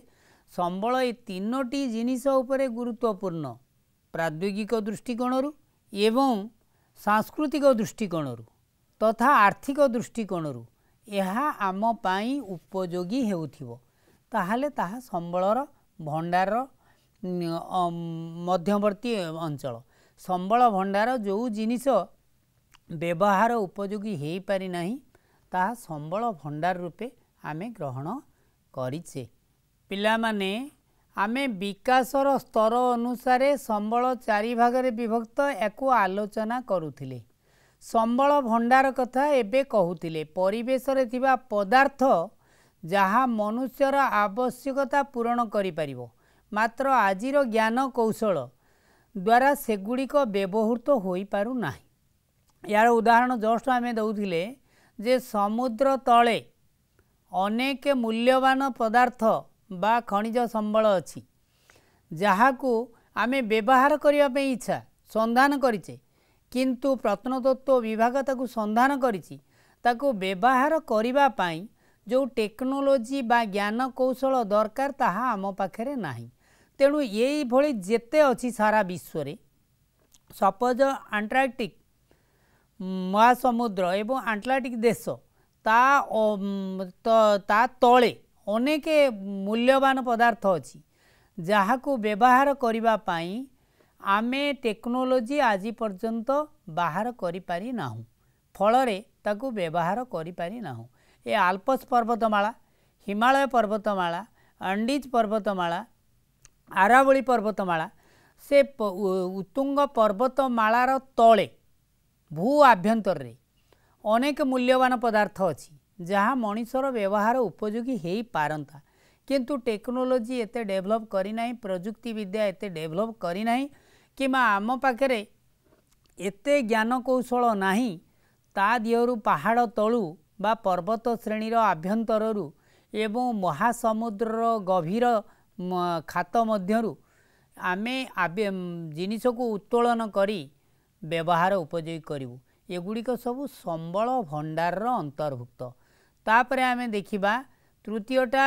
ସମ୍ବଳ ଏ ତିନୋଟି ଜିନିଷ ଉପରେ ଗୁରୁତ୍ୱପୂର୍ଣ୍ଣ ପ୍ରାଦ୍ୟୋଗିକ ଦୃଷ୍ଟିକୋଣରୁ ଏବଂ ସାଂସ୍କୃତିକ ଦୃଷ୍ଟିକୋଣରୁ ତଥା ଆର୍ଥିକ ଦୃଷ୍ଟିକୋଣରୁ ଏହା ଆମ ପାଇଁ ଉପଯୋଗୀ ହେଉଥିବ ତାହେଲେ ତାହା ସମ୍ବଳର ଭଣ୍ଡାରର ମଧ୍ୟବର୍ତ୍ତୀ ଅଞ୍ଚଳ ସମ୍ବଳ ଭଣ୍ଡାର ଯେଉଁ ଜିନିଷ ବ୍ୟବହାର ଉପଯୋଗୀ ହୋଇପାରିନାହିଁ ତାହା ସମ୍ବଳ ଭଣ୍ଡାର ରୂପେ ଆମେ ଗ୍ରହଣ କରିଛେ ପିଲାମାନେ ଆମେ ବିକାଶର ସ୍ତର ଅନୁସାରେ ସମ୍ବଳ ଚାରି ଭାଗରେ ବିଭକ୍ତ ଏହାକୁ ଆଲୋଚନା କରୁଥିଲେ ସମ୍ବଳ ଭଣ୍ଡାର କଥା ଏବେ କହୁଥିଲେ ପରିବେଶରେ ଥିବା ପଦାର୍ଥ ଯାହା ମନୁଷ୍ୟର ଆବଶ୍ୟକତା ପୂରଣ କରିପାରିବ ମାତ୍ର ଆଜିର ଜ୍ଞାନ କୌଶଳ ଦ୍ୱାରା ସେଗୁଡ଼ିକ ବ୍ୟବହୃତ ହୋଇପାରୁନାହିଁ ଏହାର ଉଦାହରଣ ଜଷ୍ଟ ଆମେ ଦେଉଥିଲେ ଯେ ସମୁଦ୍ର ତଳେ ଅନେକ ମୂଲ୍ୟବାନ ପଦାର୍ଥ ବା ଖଣିଜ ସମ୍ବଳ ଅଛି ଯାହାକୁ ଆମେ ବ୍ୟବହାର କରିବା ପାଇଁ ଇଚ୍ଛା ସନ୍ଧାନ କରିଛେ କିନ୍ତୁ ପ୍ରତ୍ନତତ୍ତ୍ୱ ବିଭାଗ ତାକୁ ସନ୍ଧାନ କରିଛି ତାକୁ ବ୍ୟବହାର କରିବା ପାଇଁ ଯେଉଁ ଟେକ୍ନୋଲୋଜି ବା ଜ୍ଞାନକୌଶଳ ଦରକାର ତାହା ଆମ ପାଖରେ ନାହିଁ ତେଣୁ ଏଇଭଳି ଯେତେ ଅଛି ସାରା ବିଶ୍ୱରେ ସପୋଜ ଆଣ୍ଟାର୍କଟିକ ମହାସମୁଦ୍ର ଏବଂ ଆଣ୍ଟାର୍କଟିକ ଦେଶ ତା ତଳେ ଅନେକ ମୂଲ୍ୟବାନ ପଦାର୍ଥ ଅଛି ଯାହାକୁ ବ୍ୟବହାର କରିବା ପାଇଁ ଆମେ ଟେକ୍ନୋଲୋଜି ଆଜି ପର୍ଯ୍ୟନ୍ତ ବାହାର କରିପାରିନାହୁଁ ଫଳରେ ତାକୁ ବ୍ୟବହାର କରିପାରିନାହୁଁ ଏ ଆଲପସ୍ ପର୍ବତମାଳା ହିମାଳୟ ପର୍ବତମାଳା ଆଣ୍ଡିଜ୍ ପର୍ବତମାଳା ଆରାବଳୀ ପର୍ବତମାଳା ସେ ଉତ୍ତୁଙ୍ଗ ପର୍ବତମାଳାର ତଳେ ଭୂ ଆଭ୍ୟନ୍ତରରେ ଅନେକ ମୂଲ୍ୟବାନ ପଦାର୍ଥ ଅଛି ଯାହା ମଣିଷର ବ୍ୟବହାର ଉପଯୋଗୀ ହୋଇପାରନ୍ତା କିନ୍ତୁ ଟେକ୍ନୋଲୋଜି ଏତେ ଡେଭଲପ୍ କରିନାହିଁ ପ୍ରଯୁକ୍ତି ବିଦ୍ୟା ଏତେ ଡେଭଲପ୍ କରିନାହିଁ କିମ୍ବା ଆମ ପାଖରେ ଏତେ ଜ୍ଞାନକୌଶଳ ନାହିଁ ତା ଦେହରୁ ପାହାଡ଼ ତଳୁ ବା ପର୍ବତ ଶ୍ରେଣୀର ଆଭ୍ୟନ୍ତରରୁ ଏବଂ ମହାସମୁଦ୍ରର ଗଭୀର ଖାତ ମଧ୍ୟରୁ ଆମେ ଜିନିଷକୁ ଉତ୍ତୋଳନ କରି ବ୍ୟବହାର ଉପଯୋଗୀ କରିବୁ ଏଗୁଡ଼ିକ ସବୁ ସମ୍ବଳ ଭଣ୍ଡାରର ଅନ୍ତର୍ଭୁକ୍ତ ତାପରେ ଆମେ ଦେଖିବା ତୃତୀୟଟା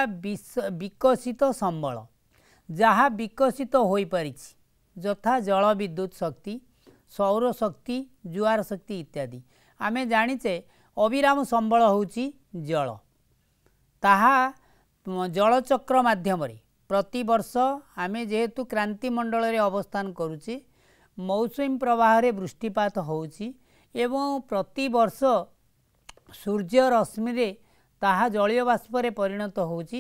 ବିକଶିତ ସମ୍ବଳ ଯାହା ବିକଶିତ ହୋଇପାରିଛି ଯଥା ଜଳ ବିଦ୍ୟୁତ ଶକ୍ତି ସୌରଶକ୍ତି ଜୁଆର ଶକ୍ତି ଇତ୍ୟାଦି ଆମେ ଜାଣିଛେ ଅବିରାମ ସମ୍ବଳ ହେଉଛି ଜଳ ତାହା ଜଳଚକ୍ର ମାଧ୍ୟମରେ ପ୍ରତିବର୍ଷ ଆମେ ଯେହେତୁ କ୍ରାନ୍ତିମଣ୍ଡଳରେ ଅବସ୍ଥାନ କରୁଛେ ମୌସୁମୀ ପ୍ରବାହରେ ବୃଷ୍ଟିପାତ ହେଉଛି ଏବଂ ପ୍ରତିବର୍ଷ ସୂର୍ଯ୍ୟ ରଶ୍ମିରେ ତାହା ଜଳୀୟ ବାଷ୍ପରେ ପରିଣତ ହେଉଛି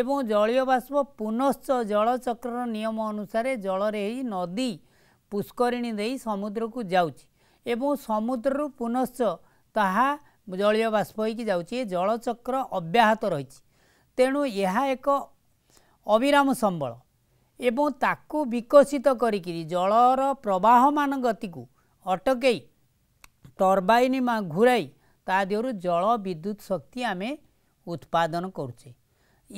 ଏବଂ ଜଳୀୟ ବାଷ୍ପ ପୁନଶ୍ଚ ଜଳଚକ୍ରର ନିୟମ ଅନୁସାରେ ଜଳରେ ଏହି ନଦୀ ପୁଷ୍କରିଣୀ ଦେଇ ସମୁଦ୍ରକୁ ଯାଉଛି ଏବଂ ସମୁଦ୍ରରୁ ପୁନଶ୍ଚ ତାହା ଜଳୀୟ ବାଷ୍ପ ହୋଇକି ଯାଉଛି ଏ ଜଳଚକ୍ର ଅବ୍ୟାହତ ରହିଛି ତେଣୁ ଏହା ଏକ ଅବିରାମ ସମ୍ବଳ ଏବଂ ତାକୁ ବିକଶିତ କରିକିରି ଜଳର ପ୍ରବାହମାନ ଗତିକୁ ଅଟକେଇ ଟର୍ବାଇନ୍ ଘୁରାଇ ତା ଦେହରୁ ଜଳ ବିଦ୍ୟୁତ ଶକ୍ତି ଆମେ ଉତ୍ପାଦନ କରୁଛେ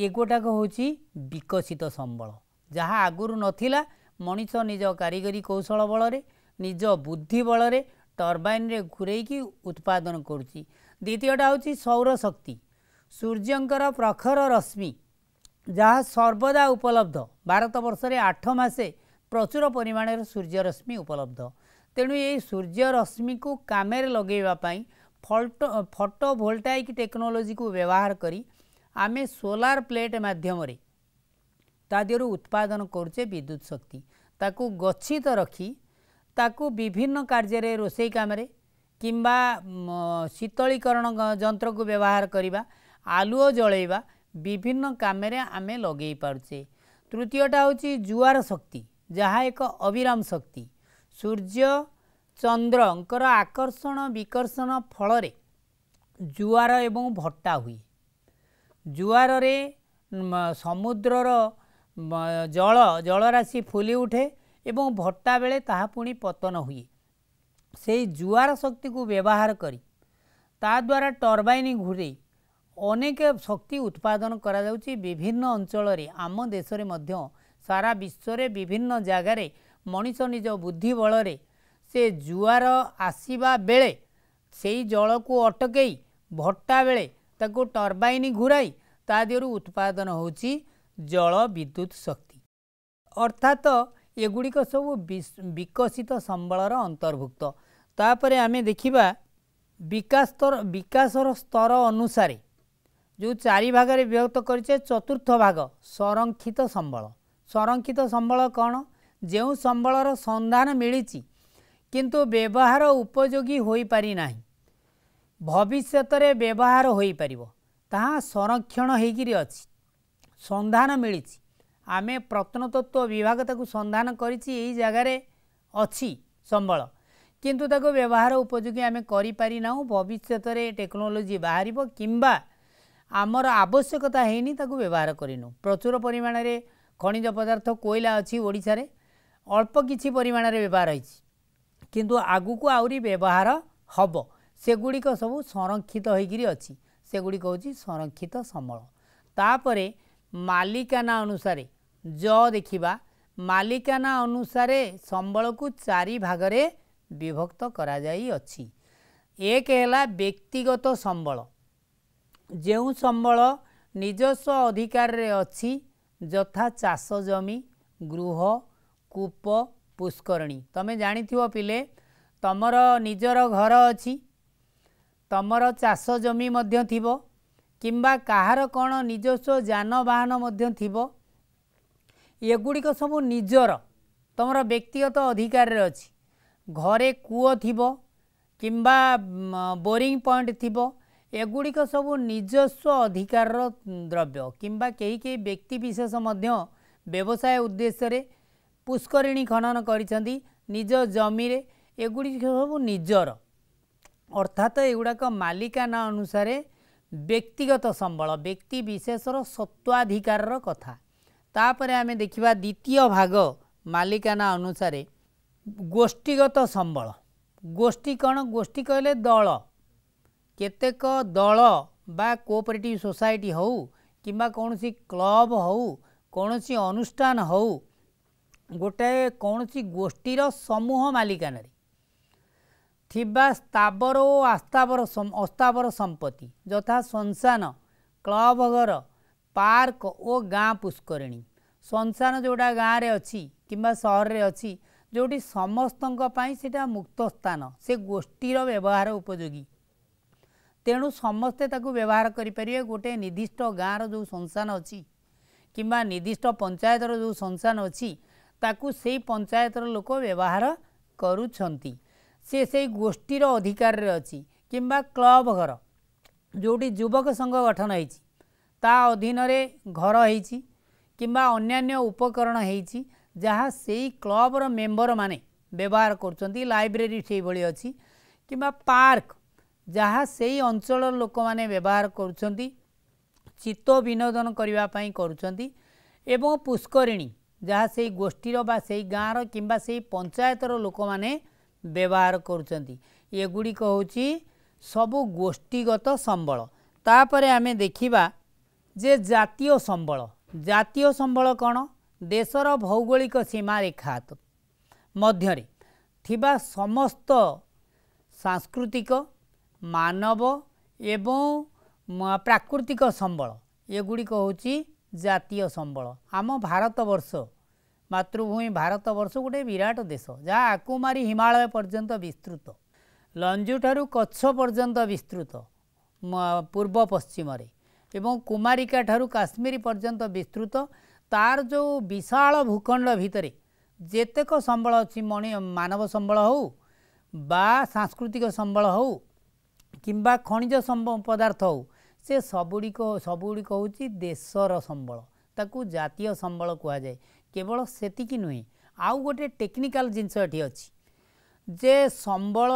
ଏଗୋଟାକ ହେଉଛି ବିକଶିତ ସମ୍ବଳ ଯାହା ଆଗରୁ ନଥିଲା ମଣିଷ ନିଜ କାରିଗରୀ କୌଶଳ ବଳରେ ନିଜ ବୁଦ୍ଧି ବଳରେ ଟର୍ବାଇନ୍ରେ ଘୁରେଇକି ଉତ୍ପାଦନ କରୁଛି ଦ୍ୱିତୀୟଟା ହେଉଛି ସୌରଶକ୍ତି ସୂର୍ଯ୍ୟଙ୍କର ପ୍ରଖର ରଶ୍ମି ଯାହା ସର୍ବଦା ଉପଲବ୍ଧ ଭାରତବର୍ଷରେ ଆଠ ମାସେ ପ୍ରଚୁର ପରିମାଣରେ ସୂର୍ଯ୍ୟରଶ୍ମି ଉପଲବ୍ଧ ତେଣୁ ଏହି ସୂର୍ଯ୍ୟରଶ୍ମିକୁ କାମରେ ଲଗାଇବା ପାଇଁ ଫଟୋ ଫଟୋ ଭୋଲ୍ଟାଇକ୍ ଟେକ୍ନୋଲୋଜିକୁ ବ୍ୟବହାର କରି ଆମେ ସୋଲାର ପ୍ଲେଟ୍ ମାଧ୍ୟମରେ ତା ଦେହରୁ ଉତ୍ପାଦନ କରୁଛେ ବିଦ୍ୟୁତ୍ ଶକ୍ତି ତାକୁ ଗଚ୍ଛିତ ରଖି ତାକୁ ବିଭିନ୍ନ କାର୍ଯ୍ୟରେ ରୋଷେଇ କାମରେ କିମ୍ବା ଶୀତଳୀକରଣ ଯନ୍ତ୍ରକୁ ବ୍ୟବହାର କରିବା ଆଲୁଅ ଜଳେଇବା ବିଭିନ୍ନ କାମରେ ଆମେ ଲଗେଇ ପାରୁଛେ ତୃତୀୟଟା ହେଉଛି ଜୁଆର ଶକ୍ତି ଯାହା ଏକ ଅବିରାମ ଶକ୍ତି ସୂର୍ଯ୍ୟ ଚନ୍ଦ୍ରଙ୍କର ଆକର୍ଷଣ ବିକର୍ଷଣ ଫଳରେ ଜୁଆର ଏବଂ ଭଟ୍ଟା ହୁଏ ଜୁଆରରେ ସମୁଦ୍ରର ଜଳ ଜଳରାଶି ଫୁଲି ଉଠେ ଏବଂ ଭଟ୍ଟା ବେଳେ ତାହା ପୁଣି ପତନ ହୁଏ ସେହି ଜୁଆର ଶକ୍ତିକୁ ବ୍ୟବହାର କରି ତାଦ୍ୱାରା ଟର୍ବାଇନ୍ ଘୁରେଇ ଅନେକ ଶକ୍ତି ଉତ୍ପାଦନ କରାଯାଉଛି ବିଭିନ୍ନ ଅଞ୍ଚଳରେ ଆମ ଦେଶରେ ମଧ୍ୟ ସାରା ବିଶ୍ୱରେ ବିଭିନ୍ନ ଜାଗାରେ ମଣିଷ ନିଜ ବୁଦ୍ଧି ବଳରେ ସେ ଜୁଆର ଆସିବା ବେଳେ ସେଇ ଜଳକୁ ଅଟକେଇ ଭଟ୍ଟା ବେଳେ ତାକୁ ଟର୍ବାଇନ୍ ଘୁରାଇ ତା ଦେହରୁ ଉତ୍ପାଦନ ହେଉଛି ଜଳ ବିଦ୍ୟୁତ ଶକ୍ତି ଅର୍ଥାତ୍ ଏଗୁଡ଼ିକ ସବୁ ବିକଶିତ ସମ୍ବଳର ଅନ୍ତର୍ଭୁକ୍ତ ତାପରେ ଆମେ ଦେଖିବା ବିକାଶ ବିକାଶର ସ୍ତର ଅନୁସାରେ ଯେଉଁ ଚାରି ଭାଗରେ ବିଭକ୍ତ କରିଛେ ଚତୁର୍ଥ ଭାଗ ସଂରକ୍ଷିତ ସମ୍ବଳ ସଂରକ୍ଷିତ ସମ୍ବଳ କ'ଣ ଯେଉଁ ସମ୍ବଳର ସନ୍ଧାନ ମିଳିଛି କିନ୍ତୁ ବ୍ୟବହାର ଉପଯୋଗୀ ହୋଇପାରିନାହିଁ ଭବିଷ୍ୟତରେ ବ୍ୟବହାର ହୋଇପାରିବ ତାହା ସଂରକ୍ଷଣ ହୋଇକରି ଅଛି ସନ୍ଧାନ ମିଳିଛି ଆମେ ପ୍ରତ୍ନତତ୍ଵ ବିଭାଗ ତାକୁ ସନ୍ଧାନ କରିଛି ଏଇ ଜାଗାରେ ଅଛି ସମ୍ବଳ କିନ୍ତୁ ତାକୁ ବ୍ୟବହାର ଉପଯୋଗୀ ଆମେ କରିପାରିନାହୁଁ ଭବିଷ୍ୟତରେ ଟେକ୍ନୋଲୋଜି ବାହାରିବ କିମ୍ବା ଆମର ଆବଶ୍ୟକତା ହେଇନି ତାକୁ ବ୍ୟବହାର କରିନୁ ପ୍ରଚୁର ପରିମାଣରେ ଖଣିଜ ପଦାର୍ଥ କୋଇଲା ଅଛି ଓଡ଼ିଶାରେ ଅଳ୍ପ କିଛି ପରିମାଣରେ ବ୍ୟବହାର ହୋଇଛି କିନ୍ତୁ ଆଗକୁ ଆହୁରି ବ୍ୟବହାର ହେବ ସେଗୁଡ଼ିକ ସବୁ ସଂରକ୍ଷିତ ହୋଇକରି ଅଛି ସେଗୁଡ଼ିକ ହେଉଛି ସଂରକ୍ଷିତ ସମ୍ବଳ ତାପରେ ମାଲିକାନା ଅନୁସାରେ ଜ ଦେଖିବା ମାଲିକାନା ଅନୁସାରେ ସମ୍ବଳକୁ ଚାରି ଭାଗରେ ବିଭକ୍ତ କରାଯାଇଅଛି ଏକ ହେଲା ବ୍ୟକ୍ତିଗତ ସମ୍ବଳ ଯେଉଁ ସମ୍ବଳ ନିଜସ୍ୱ ଅଧିକାରରେ ଅଛି ଯଥା ଚାଷ ଜମି ଗୃହ କୂପ ପୁଷ୍କରଣୀ ତମେ ଜାଣିଥିବ ପିଲେ ତମର ନିଜର ଘର ଅଛି ତମର ଚାଷ ଜମି ମଧ୍ୟ ଥିବ କିମ୍ବା କାହାର କ'ଣ ନିଜସ୍ୱ ଯାନବାହନ ମଧ୍ୟ ଥିବ ଏଗୁଡ଼ିକ ସବୁ ନିଜର ତମର ବ୍ୟକ୍ତିଗତ ଅଧିକାରରେ ଅଛି ଘରେ କୂଅ ଥିବ କିମ୍ବା ବୋରିଂ ପଏଣ୍ଟ ଥିବ ଏଗୁଡ଼ିକ ସବୁ ନିଜସ୍ୱ ଅଧିକାରର ଦ୍ରବ୍ୟ କିମ୍ବା କେହି କେହି ବ୍ୟକ୍ତିବିଶେଷ ମଧ୍ୟ ବ୍ୟବସାୟ ଉଦ୍ଦେଶ୍ୟରେ ପୁଷ୍କରିଣୀ ଖନନ କରିଛନ୍ତି ନିଜ ଜମିରେ ଏଗୁଡ଼ିକ ସବୁ ନିଜର ଅର୍ଥାତ୍ ଏଗୁଡ଼ାକ ମାଲିକାନା ଅନୁସାରେ ବ୍ୟକ୍ତିଗତ ସମ୍ବଳ ବ୍ୟକ୍ତି ବିଶେଷର ସତ୍ୱାଧିକାରର କଥା ତାପରେ ଆମେ ଦେଖିବା ଦ୍ୱିତୀୟ ଭାଗ ମାଲିକାନା ଅନୁସାରେ ଗୋଷ୍ଠୀଗତ ସମ୍ବଳ ଗୋଷ୍ଠୀ କ'ଣ ଗୋଷ୍ଠୀ କହିଲେ ଦଳ କେତେକ ଦଳ ବା କୋଅପରେଟିଭ୍ ସୋସାଇଟି ହଉ କିମ୍ବା କୌଣସି କ୍ଲବ୍ ହଉ କୌଣସି ଅନୁଷ୍ଠାନ ହଉ ଗୋଟାଏ କୌଣସି ଗୋଷ୍ଠୀର ସମୂହ ମାଲିକାନାରେ ଥିବା ସ୍ଥାବର ଓ ଆସ୍ଥାବର ଅସ୍ଥାବର ସମ୍ପତ୍ତି ଯଥା ଶ୍ମଶାନ କ୍ଲବ ଘର ପାର୍କ ଓ ଗାଁ ପୁଷ୍କରିଣୀ ଶ୍ମଶାନ ଯେଉଁଟା ଗାଁରେ ଅଛି କିମ୍ବା ସହରରେ ଅଛି ଯେଉଁଠି ସମସ୍ତଙ୍କ ପାଇଁ ସେଇଟା ମୁକ୍ତ ସ୍ଥାନ ସେ ଗୋଷ୍ଠୀର ବ୍ୟବହାର ଉପଯୋଗୀ ତେଣୁ ସମସ୍ତେ ତାକୁ ବ୍ୟବହାର କରିପାରିବେ ଗୋଟେ ନିର୍ଦ୍ଦିଷ୍ଟ ଗାଁର ଯେଉଁ ଶ୍ମଶାନ ଅଛି କିମ୍ବା ନିର୍ଦ୍ଦିଷ୍ଟ ପଞ୍ଚାୟତର ଯେଉଁ ଶ୍ମଶାନ ଅଛି ତାକୁ ସେଇ ପଞ୍ଚାୟତର ଲୋକ ବ୍ୟବହାର କରୁଛନ୍ତି ସେ ସେଇ ଗୋଷ୍ଠୀର ଅଧିକାରରେ ଅଛି କିମ୍ବା କ୍ଲବ ଘର ଯେଉଁଠି ଯୁବକ ସଂଘ ଗଠନ ହେଇଛି ତା ଅଧୀନରେ ଘର ହେଇଛି କିମ୍ବା ଅନ୍ୟାନ୍ୟ ଉପକରଣ ହେଇଛି ଯାହା ସେଇ କ୍ଲବର ମେମ୍ବରମାନେ ବ୍ୟବହାର କରୁଛନ୍ତି ଲାଇବ୍ରେରୀ ସେଇଭଳି ଅଛି କିମ୍ବା ପାର୍କ ଯାହା ସେଇ ଅଞ୍ଚଳର ଲୋକମାନେ ବ୍ୟବହାର କରୁଛନ୍ତି ଚିତ୍ତ ବିନୋଦନ କରିବା ପାଇଁ କରୁଛନ୍ତି ଏବଂ ପୁଷ୍କରିଣୀ ଯାହା ସେଇ ଗୋଷ୍ଠୀର ବା ସେଇ ଗାଁର କିମ୍ବା ସେଇ ପଞ୍ଚାୟତର ଲୋକମାନେ ବ୍ୟବହାର କରୁଛନ୍ତି ଏଗୁଡ଼ିକ ହେଉଛି ସବୁ ଗୋଷ୍ଠୀଗତ ସମ୍ବଳ ତାପରେ ଆମେ ଦେଖିବା ଯେ ଜାତୀୟ ସମ୍ବଳ ଜାତୀୟ ସମ୍ବଳ କ'ଣ ଦେଶର ଭୌଗୋଳିକ ସୀମାରେଖା ମଧ୍ୟରେ ଥିବା ସମସ୍ତ ସାଂସ୍କୃତିକ ମାନବ ଏବଂ ପ୍ରାକୃତିକ ସମ୍ବଳ ଏଗୁଡ଼ିକ ହେଉଛି ଜାତୀୟ ସମ୍ବଳ ଆମ ଭାରତବର୍ଷ ମାତୃଭୂମି ଭାରତବର୍ଷ ଗୋଟେ ବିରାଟ ଦେଶ ଯାହା ଆକୁମାରୀ ହିମାଳୟ ପର୍ଯ୍ୟନ୍ତ ବିସ୍ତୃତ ଲଞ୍ଜୁଠାରୁ କଚ୍ଛ ପର୍ଯ୍ୟନ୍ତ ବିସ୍ତୃତ ପୂର୍ବ ପଶ୍ଚିମରେ ଏବଂ କୁମାରିକା ଠାରୁ କାଶ୍ମୀର ପର୍ଯ୍ୟନ୍ତ ବିସ୍ତୃତ ତାର ଯେଉଁ ବିଶାଳ ଭୂଖଣ୍ଡ ଭିତରେ ଯେତେକ ସମ୍ବଳ ଅଛି ମଣି ମାନବ ସମ୍ବଳ ହେଉ ବା ସାଂସ୍କୃତିକ ସମ୍ବଳ ହେଉ କିମ୍ବା ଖଣିଜ ପଦାର୍ଥ ହେଉ ସେ ସବୁଗୁଡ଼ିକ ସବୁଗୁଡ଼ିକ ହେଉଛି ଦେଶର ସମ୍ବଳ ତାକୁ ଜାତୀୟ ସମ୍ବଳ କୁହାଯାଏ କେବଳ ସେତିକି ନୁହେଁ ଆଉ ଗୋଟିଏ ଟେକ୍ନିକାଲ ଜିନିଷ ଏଠି ଅଛି ଯେ ସମ୍ବଳ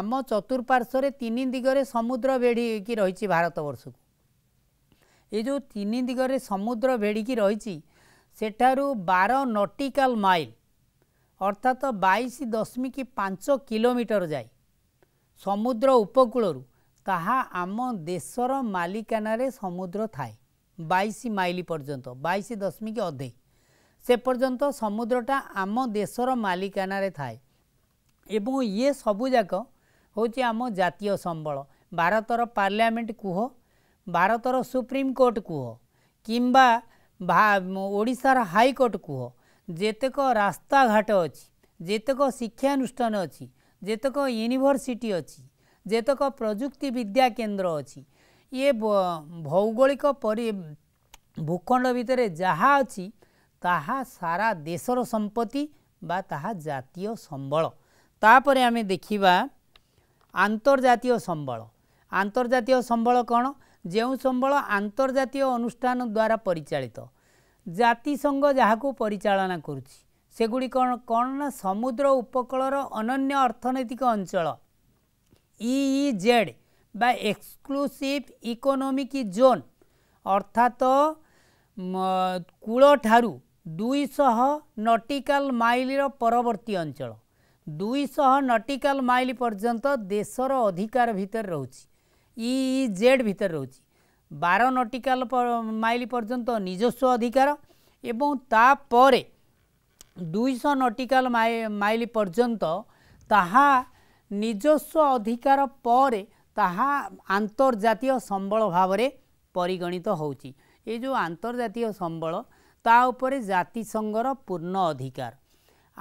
ଆମ ଚତୁଃପାର୍ଶ୍ୱରେ ତିନି ଦିଗରେ ସମୁଦ୍ର ଭେଡ଼ିକି ରହିଛି ଭାରତବର୍ଷକୁ ଏ ଯେଉଁ ତିନି ଦିଗରେ ସମୁଦ୍ର ଭେଡ଼ିକି ରହିଛି ସେଠାରୁ ବାର ନଟିକାଲ ମାଇଲ ଅର୍ଥାତ ବାଇଶ ଦଶମିକ ପାଞ୍ଚ କିଲୋମିଟର ଯାଏ ସମୁଦ୍ର ଉପକୂଳରୁ ତାହା ଆମ ଦେଶର ମାଲିକାନାରେ ସମୁଦ୍ର ଥାଏ ବାଇଶ ମାଇଲ ପର୍ଯ୍ୟନ୍ତ ବାଇଶ ଦଶମିକ ଅଧେ ସେ ପର୍ଯ୍ୟନ୍ତ ସମୁଦ୍ରଟା ଆମ ଦେଶର ମାଲିକାନାରେ ଥାଏ ଏବଂ ଇଏ ସବୁଯାକ ହେଉଛି ଆମ ଜାତୀୟ ସମ୍ବଳ ଭାରତର ପାର୍ଲାମେଣ୍ଟ କୁହ ଭାରତର ସୁପ୍ରିମକୋର୍ଟ କୁହ କିମ୍ବା ଓଡ଼ିଶାର ହାଇକୋର୍ଟ କୁହ ଯେତେକ ରାସ୍ତାଘାଟ ଅଛି ଯେତେକ ଶିକ୍ଷାନୁଷ୍ଠାନ ଅଛି ଯେତେକ ୟୁନିଭର୍ସିଟି ଅଛି ଯେତେକ ପ୍ରଯୁକ୍ତି ବିଦ୍ୟା କେନ୍ଦ୍ର ଅଛି ଇଏ ଭୌଗୋଳିକ ପରି ଭୂଖଣ୍ଡ ଭିତରେ ଯାହା ଅଛି ତାହା ସାରା ଦେଶର ସମ୍ପତ୍ତି ବା ତାହା ଜାତୀୟ ସମ୍ବଳ ତାପରେ ଆମେ ଦେଖିବା ଆନ୍ତର୍ଜାତୀୟ ସମ୍ବଳ ଆନ୍ତର୍ଜାତୀୟ ସମ୍ବଳ କ'ଣ ଯେଉଁ ସମ୍ବଳ ଆନ୍ତର୍ଜାତୀୟ ଅନୁଷ୍ଠାନ ଦ୍ୱାରା ପରିଚାଳିତ ଜାତିସଂଘ ଯାହାକୁ ପରିଚାଳନା କରୁଛି ସେଗୁଡ଼ିକ କ'ଣ ନା ସମୁଦ୍ର ଉପକୂଳର ଅନନ୍ୟ ଅର୍ଥନୈତିକ ଅଞ୍ଚଳ ইইজেড e e বা এক্সক্লুসিভ ইকোনমিক জোন অর্থাৎ কূলঠারু দুইশহ নটিকাল মাইলর পরবর্তী অঞ্চল দুইশহ নটিকাল মাইল পর্যন্ত দেশর অধিকার ভিতরে রয়েছে ইইজেড ভিতরে রয়েছে বার নটিকাল মাইল পর্যন্ত নিজস্ব অধিকার এবং তাপরে দুইশ নটিকাল মাইল পর্যন্ত তাহা ନିଜସ୍ୱ ଅଧିକାର ପରେ ତାହା ଆନ୍ତର୍ଜାତୀୟ ସମ୍ବଳ ଭାବରେ ପରିଗଣିତ ହେଉଛି ଏ ଯେଉଁ ଆନ୍ତର୍ଜାତୀୟ ସମ୍ବଳ ତା ଉପରେ ଜାତିସଂଘର ପୂର୍ଣ୍ଣ ଅଧିକାର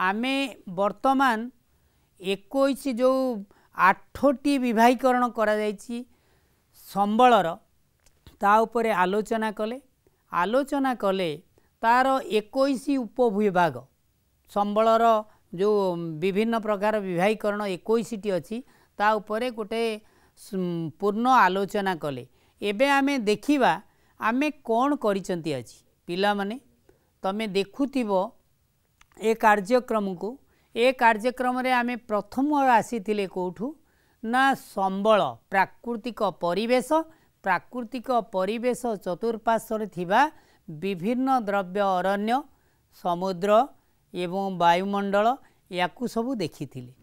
ଆମେ ବର୍ତ୍ତମାନ ଏକୋଇଶ ଯେଉଁ ଆଠଟି ବିବାହୀକରଣ କରାଯାଇଛି ସମ୍ବଳର ତା ଉପରେ ଆଲୋଚନା କଲେ ଆଲୋଚନା କଲେ ତା'ର ଏକୋଇଶ ଉପବିଭାଗ ସମ୍ବଳର ଯେଉଁ ବିଭିନ୍ନ ପ୍ରକାର ବିବାହୀକରଣ ଏକୋଇଶଟି ଅଛି ତା ଉପରେ ଗୋଟେ ପୂର୍ଣ୍ଣ ଆଲୋଚନା କଲେ ଏବେ ଆମେ ଦେଖିବା ଆମେ କ'ଣ କରିଛନ୍ତି ଆଜି ପିଲାମାନେ ତମେ ଦେଖୁଥିବ ଏ କାର୍ଯ୍ୟକ୍ରମକୁ ଏ କାର୍ଯ୍ୟକ୍ରମରେ ଆମେ ପ୍ରଥମ ଆସିଥିଲେ କେଉଁଠୁ ନା ସମ୍ବଳ ପ୍ରାକୃତିକ ପରିବେଶ ପ୍ରାକୃତିକ ପରିବେଶ ଚତୁଃପାର୍ଶ୍ୱରେ ଥିବା ବିଭିନ୍ନ ଦ୍ରବ୍ୟ ଅରଣ୍ୟ ସମୁଦ୍ର ଏବଂ ବାୟୁମଣ୍ଡଳ ୟାକୁ ସବୁ ଦେଖିଥିଲେ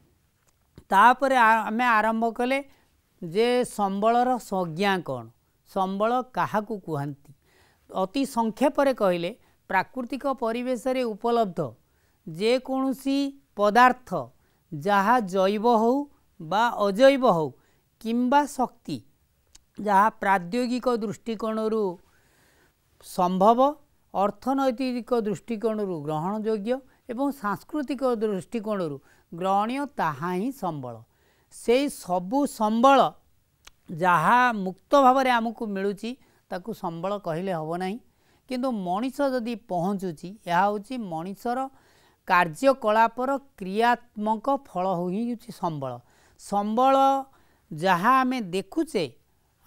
ତାପରେ ଆମେ ଆରମ୍ଭ କଲେ ଯେ ସମ୍ବଳର ସଂଜ୍ଞା କ'ଣ ସମ୍ବଳ କାହାକୁ କୁହନ୍ତି ଅତି ସଂକ୍ଷେପରେ କହିଲେ ପ୍ରାକୃତିକ ପରିବେଶରେ ଉପଲବ୍ଧ ଯେକୌଣସି ପଦାର୍ଥ ଯାହା ଜୈବ ହେଉ ବା ଅଜୈବ ହେଉ କିମ୍ବା ଶକ୍ତି ଯାହା ପ୍ରାଦ୍ୟୋଗିକ ଦୃଷ୍ଟିକୋଣରୁ ସମ୍ଭବ ଅର୍ଥନୈତିକ ଦୃଷ୍ଟିକୋଣରୁ ଗ୍ରହଣଯୋଗ୍ୟ ଏବଂ ସାଂସ୍କୃତିକ ଦୃଷ୍ଟିକୋଣରୁ ଗ୍ରହଣୀୟ ତାହା ହିଁ ସମ୍ବଳ ସେଇ ସବୁ ସମ୍ବଳ ଯାହା ମୁକ୍ତ ଭାବରେ ଆମକୁ ମିଳୁଛି ତାକୁ ସମ୍ବଳ କହିଲେ ହେବ ନାହିଁ କିନ୍ତୁ ମଣିଷ ଯଦି ପହଞ୍ଚୁଛି ଏହା ହେଉଛି ମଣିଷର କାର୍ଯ୍ୟକଳାପର କ୍ରିୟାତ୍ମକ ଫଳ ହିଁ ହେଉଛି ସମ୍ବଳ ସମ୍ବଳ ଯାହା ଆମେ ଦେଖୁଛେ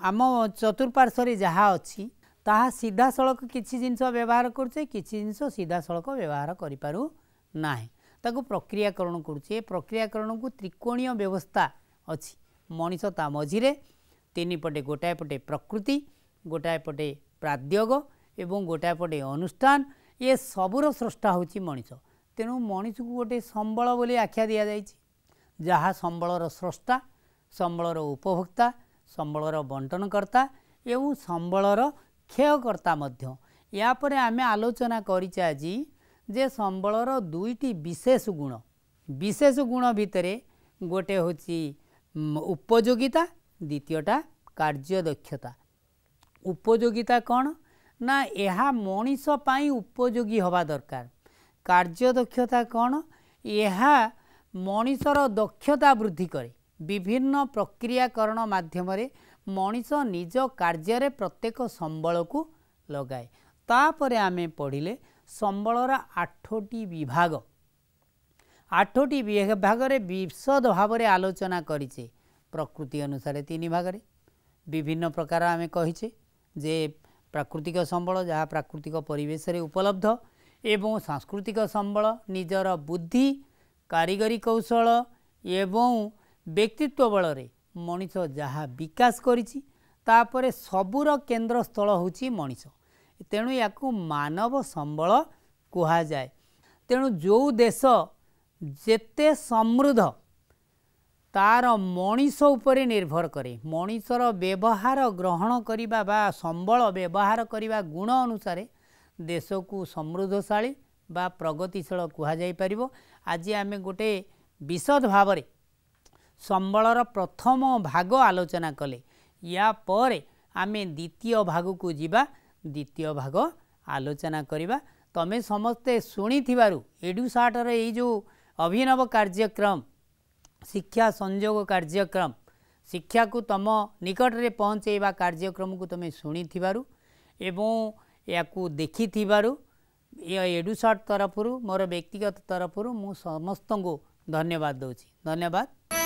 ଆମ ଚତୁଃପାର୍ଶ୍ୱରେ ଯାହା ଅଛି ତାହା ସିଧାସଳଖ କିଛି ଜିନିଷ ବ୍ୟବହାର କରୁଛେ କିଛି ଜିନିଷ ସିଧାସଳଖ ବ୍ୟବହାର କରିପାରୁ ନାହିଁ ତାକୁ ପ୍ରକ୍ରିୟାକରଣ କରୁଛି ଏ ପ୍ରକ୍ରିୟାକରଣକୁ ତ୍ରିକୋଣୀୟ ବ୍ୟବସ୍ଥା ଅଛି ମଣିଷ ତା ମଝିରେ ତିନିପଟେ ଗୋଟାଏ ପଟେ ପ୍ରକୃତି ଗୋଟାଏ ପଟେ ପ୍ରାଦ୍ୟୋଗ ଏବଂ ଗୋଟାଏ ପଟେ ଅନୁଷ୍ଠାନ ଏ ସବୁର ସ୍ରଷ୍ଟା ହେଉଛି ମଣିଷ ତେଣୁ ମଣିଷକୁ ଗୋଟିଏ ସମ୍ବଳ ବୋଲି ଆଖ୍ୟା ଦିଆଯାଇଛି ଯାହା ସମ୍ବଳର ସ୍ରଷ୍ଟା ସମ୍ବଳର ଉପଭୋକ୍ତା ସମ୍ବଳର ବଣ୍ଟନକର୍ତ୍ତା ଏବଂ ସମ୍ବଳର କ୍ଷୟକର୍ତ୍ତା ମଧ୍ୟ ୟାପରେ ଆମେ ଆଲୋଚନା କରିଛେ ଆଜି ଯେ ସମ୍ବଳର ଦୁଇଟି ବିଶେଷ ଗୁଣ ବିଶେଷ ଗୁଣ ଭିତରେ ଗୋଟେ ହେଉଛି ଉପଯୋଗିତା ଦ୍ୱିତୀୟଟା କାର୍ଯ୍ୟଦକ୍ଷତା ଉପଯୋଗିତା କ'ଣ ନା ଏହା ମଣିଷ ପାଇଁ ଉପଯୋଗୀ ହେବା ଦରକାର କାର୍ଯ୍ୟଦକ୍ଷତା କ'ଣ ଏହା ମଣିଷର ଦକ୍ଷତା ବୃଦ୍ଧି କରେ ବିଭିନ୍ନ ପ୍ରକ୍ରିୟାକରଣ ମାଧ୍ୟମରେ ମଣିଷ ନିଜ କାର୍ଯ୍ୟରେ ପ୍ରତ୍ୟେକ ସମ୍ବଳକୁ ଲଗାଏ ତାପରେ ଆମେ ପଢ଼ିଲେ ସମ୍ବଳର ଆଠଟି ବିଭାଗ ଆଠଟି ବିଭାଗରେ ବିଶଦ ଭାବରେ ଆଲୋଚନା କରିଛେ ପ୍ରକୃତି ଅନୁସାରେ ତିନି ଭାଗରେ ବିଭିନ୍ନ ପ୍ରକାର ଆମେ କହିଛେ ଯେ ପ୍ରାକୃତିକ ସମ୍ବଳ ଯାହା ପ୍ରାକୃତିକ ପରିବେଶରେ ଉପଲବ୍ଧ ଏବଂ ସାଂସ୍କୃତିକ ସମ୍ବଳ ନିଜର ବୁଦ୍ଧି କାରିଗରୀ କୌଶଳ ଏବଂ ବ୍ୟକ୍ତିତ୍ୱ ବଳରେ ମଣିଷ ଯାହା ବିକାଶ କରିଛି ତାପରେ ସବୁର କେନ୍ଦ୍ରସ୍ଥଳ ହେଉଛି ମଣିଷ ତେଣୁ ୟାକୁ ମାନବ ସମ୍ବଳ କୁହାଯାଏ ତେଣୁ ଯେଉଁ ଦେଶ ଯେତେ ସମୃଦ୍ଧ ତା'ର ମଣିଷ ଉପରେ ନିର୍ଭର କରେ ମଣିଷର ବ୍ୟବହାର ଗ୍ରହଣ କରିବା ବା ସମ୍ବଳ ବ୍ୟବହାର କରିବା ଗୁଣ ଅନୁସାରେ ଦେଶକୁ ସମୃଦ୍ଧଶାଳୀ ବା ପ୍ରଗତିଶୀଳ କୁହାଯାଇପାରିବ ଆଜି ଆମେ ଗୋଟିଏ ବିଶଦ ଭାବରେ ସମ୍ବଳର ପ୍ରଥମ ଭାଗ ଆଲୋଚନା କଲେ ୟା ପରେ ଆମେ ଦ୍ୱିତୀୟ ଭାଗକୁ ଯିବା ଦ୍ୱିତୀୟ ଭାଗ ଆଲୋଚନା କରିବା ତମେ ସମସ୍ତେ ଶୁଣିଥିବାରୁ ଏଡ଼ୁସାର୍ଟର ଏଇ ଯେଉଁ ଅଭିନବ କାର୍ଯ୍ୟକ୍ରମ ଶିକ୍ଷା ସଂଯୋଗ କାର୍ଯ୍ୟକ୍ରମ ଶିକ୍ଷାକୁ ତମ ନିକଟରେ ପହଞ୍ଚେଇବା କାର୍ଯ୍ୟକ୍ରମକୁ ତମେ ଶୁଣିଥିବାରୁ ଏବଂ ଏହାକୁ ଦେଖିଥିବାରୁ ଏ ଏଡ଼ୁସାର୍ଟ ତରଫରୁ ମୋର ବ୍ୟକ୍ତିଗତ ତରଫରୁ ମୁଁ ସମସ୍ତଙ୍କୁ ଧନ୍ୟବାଦ ଦେଉଛି ଧନ୍ୟବାଦ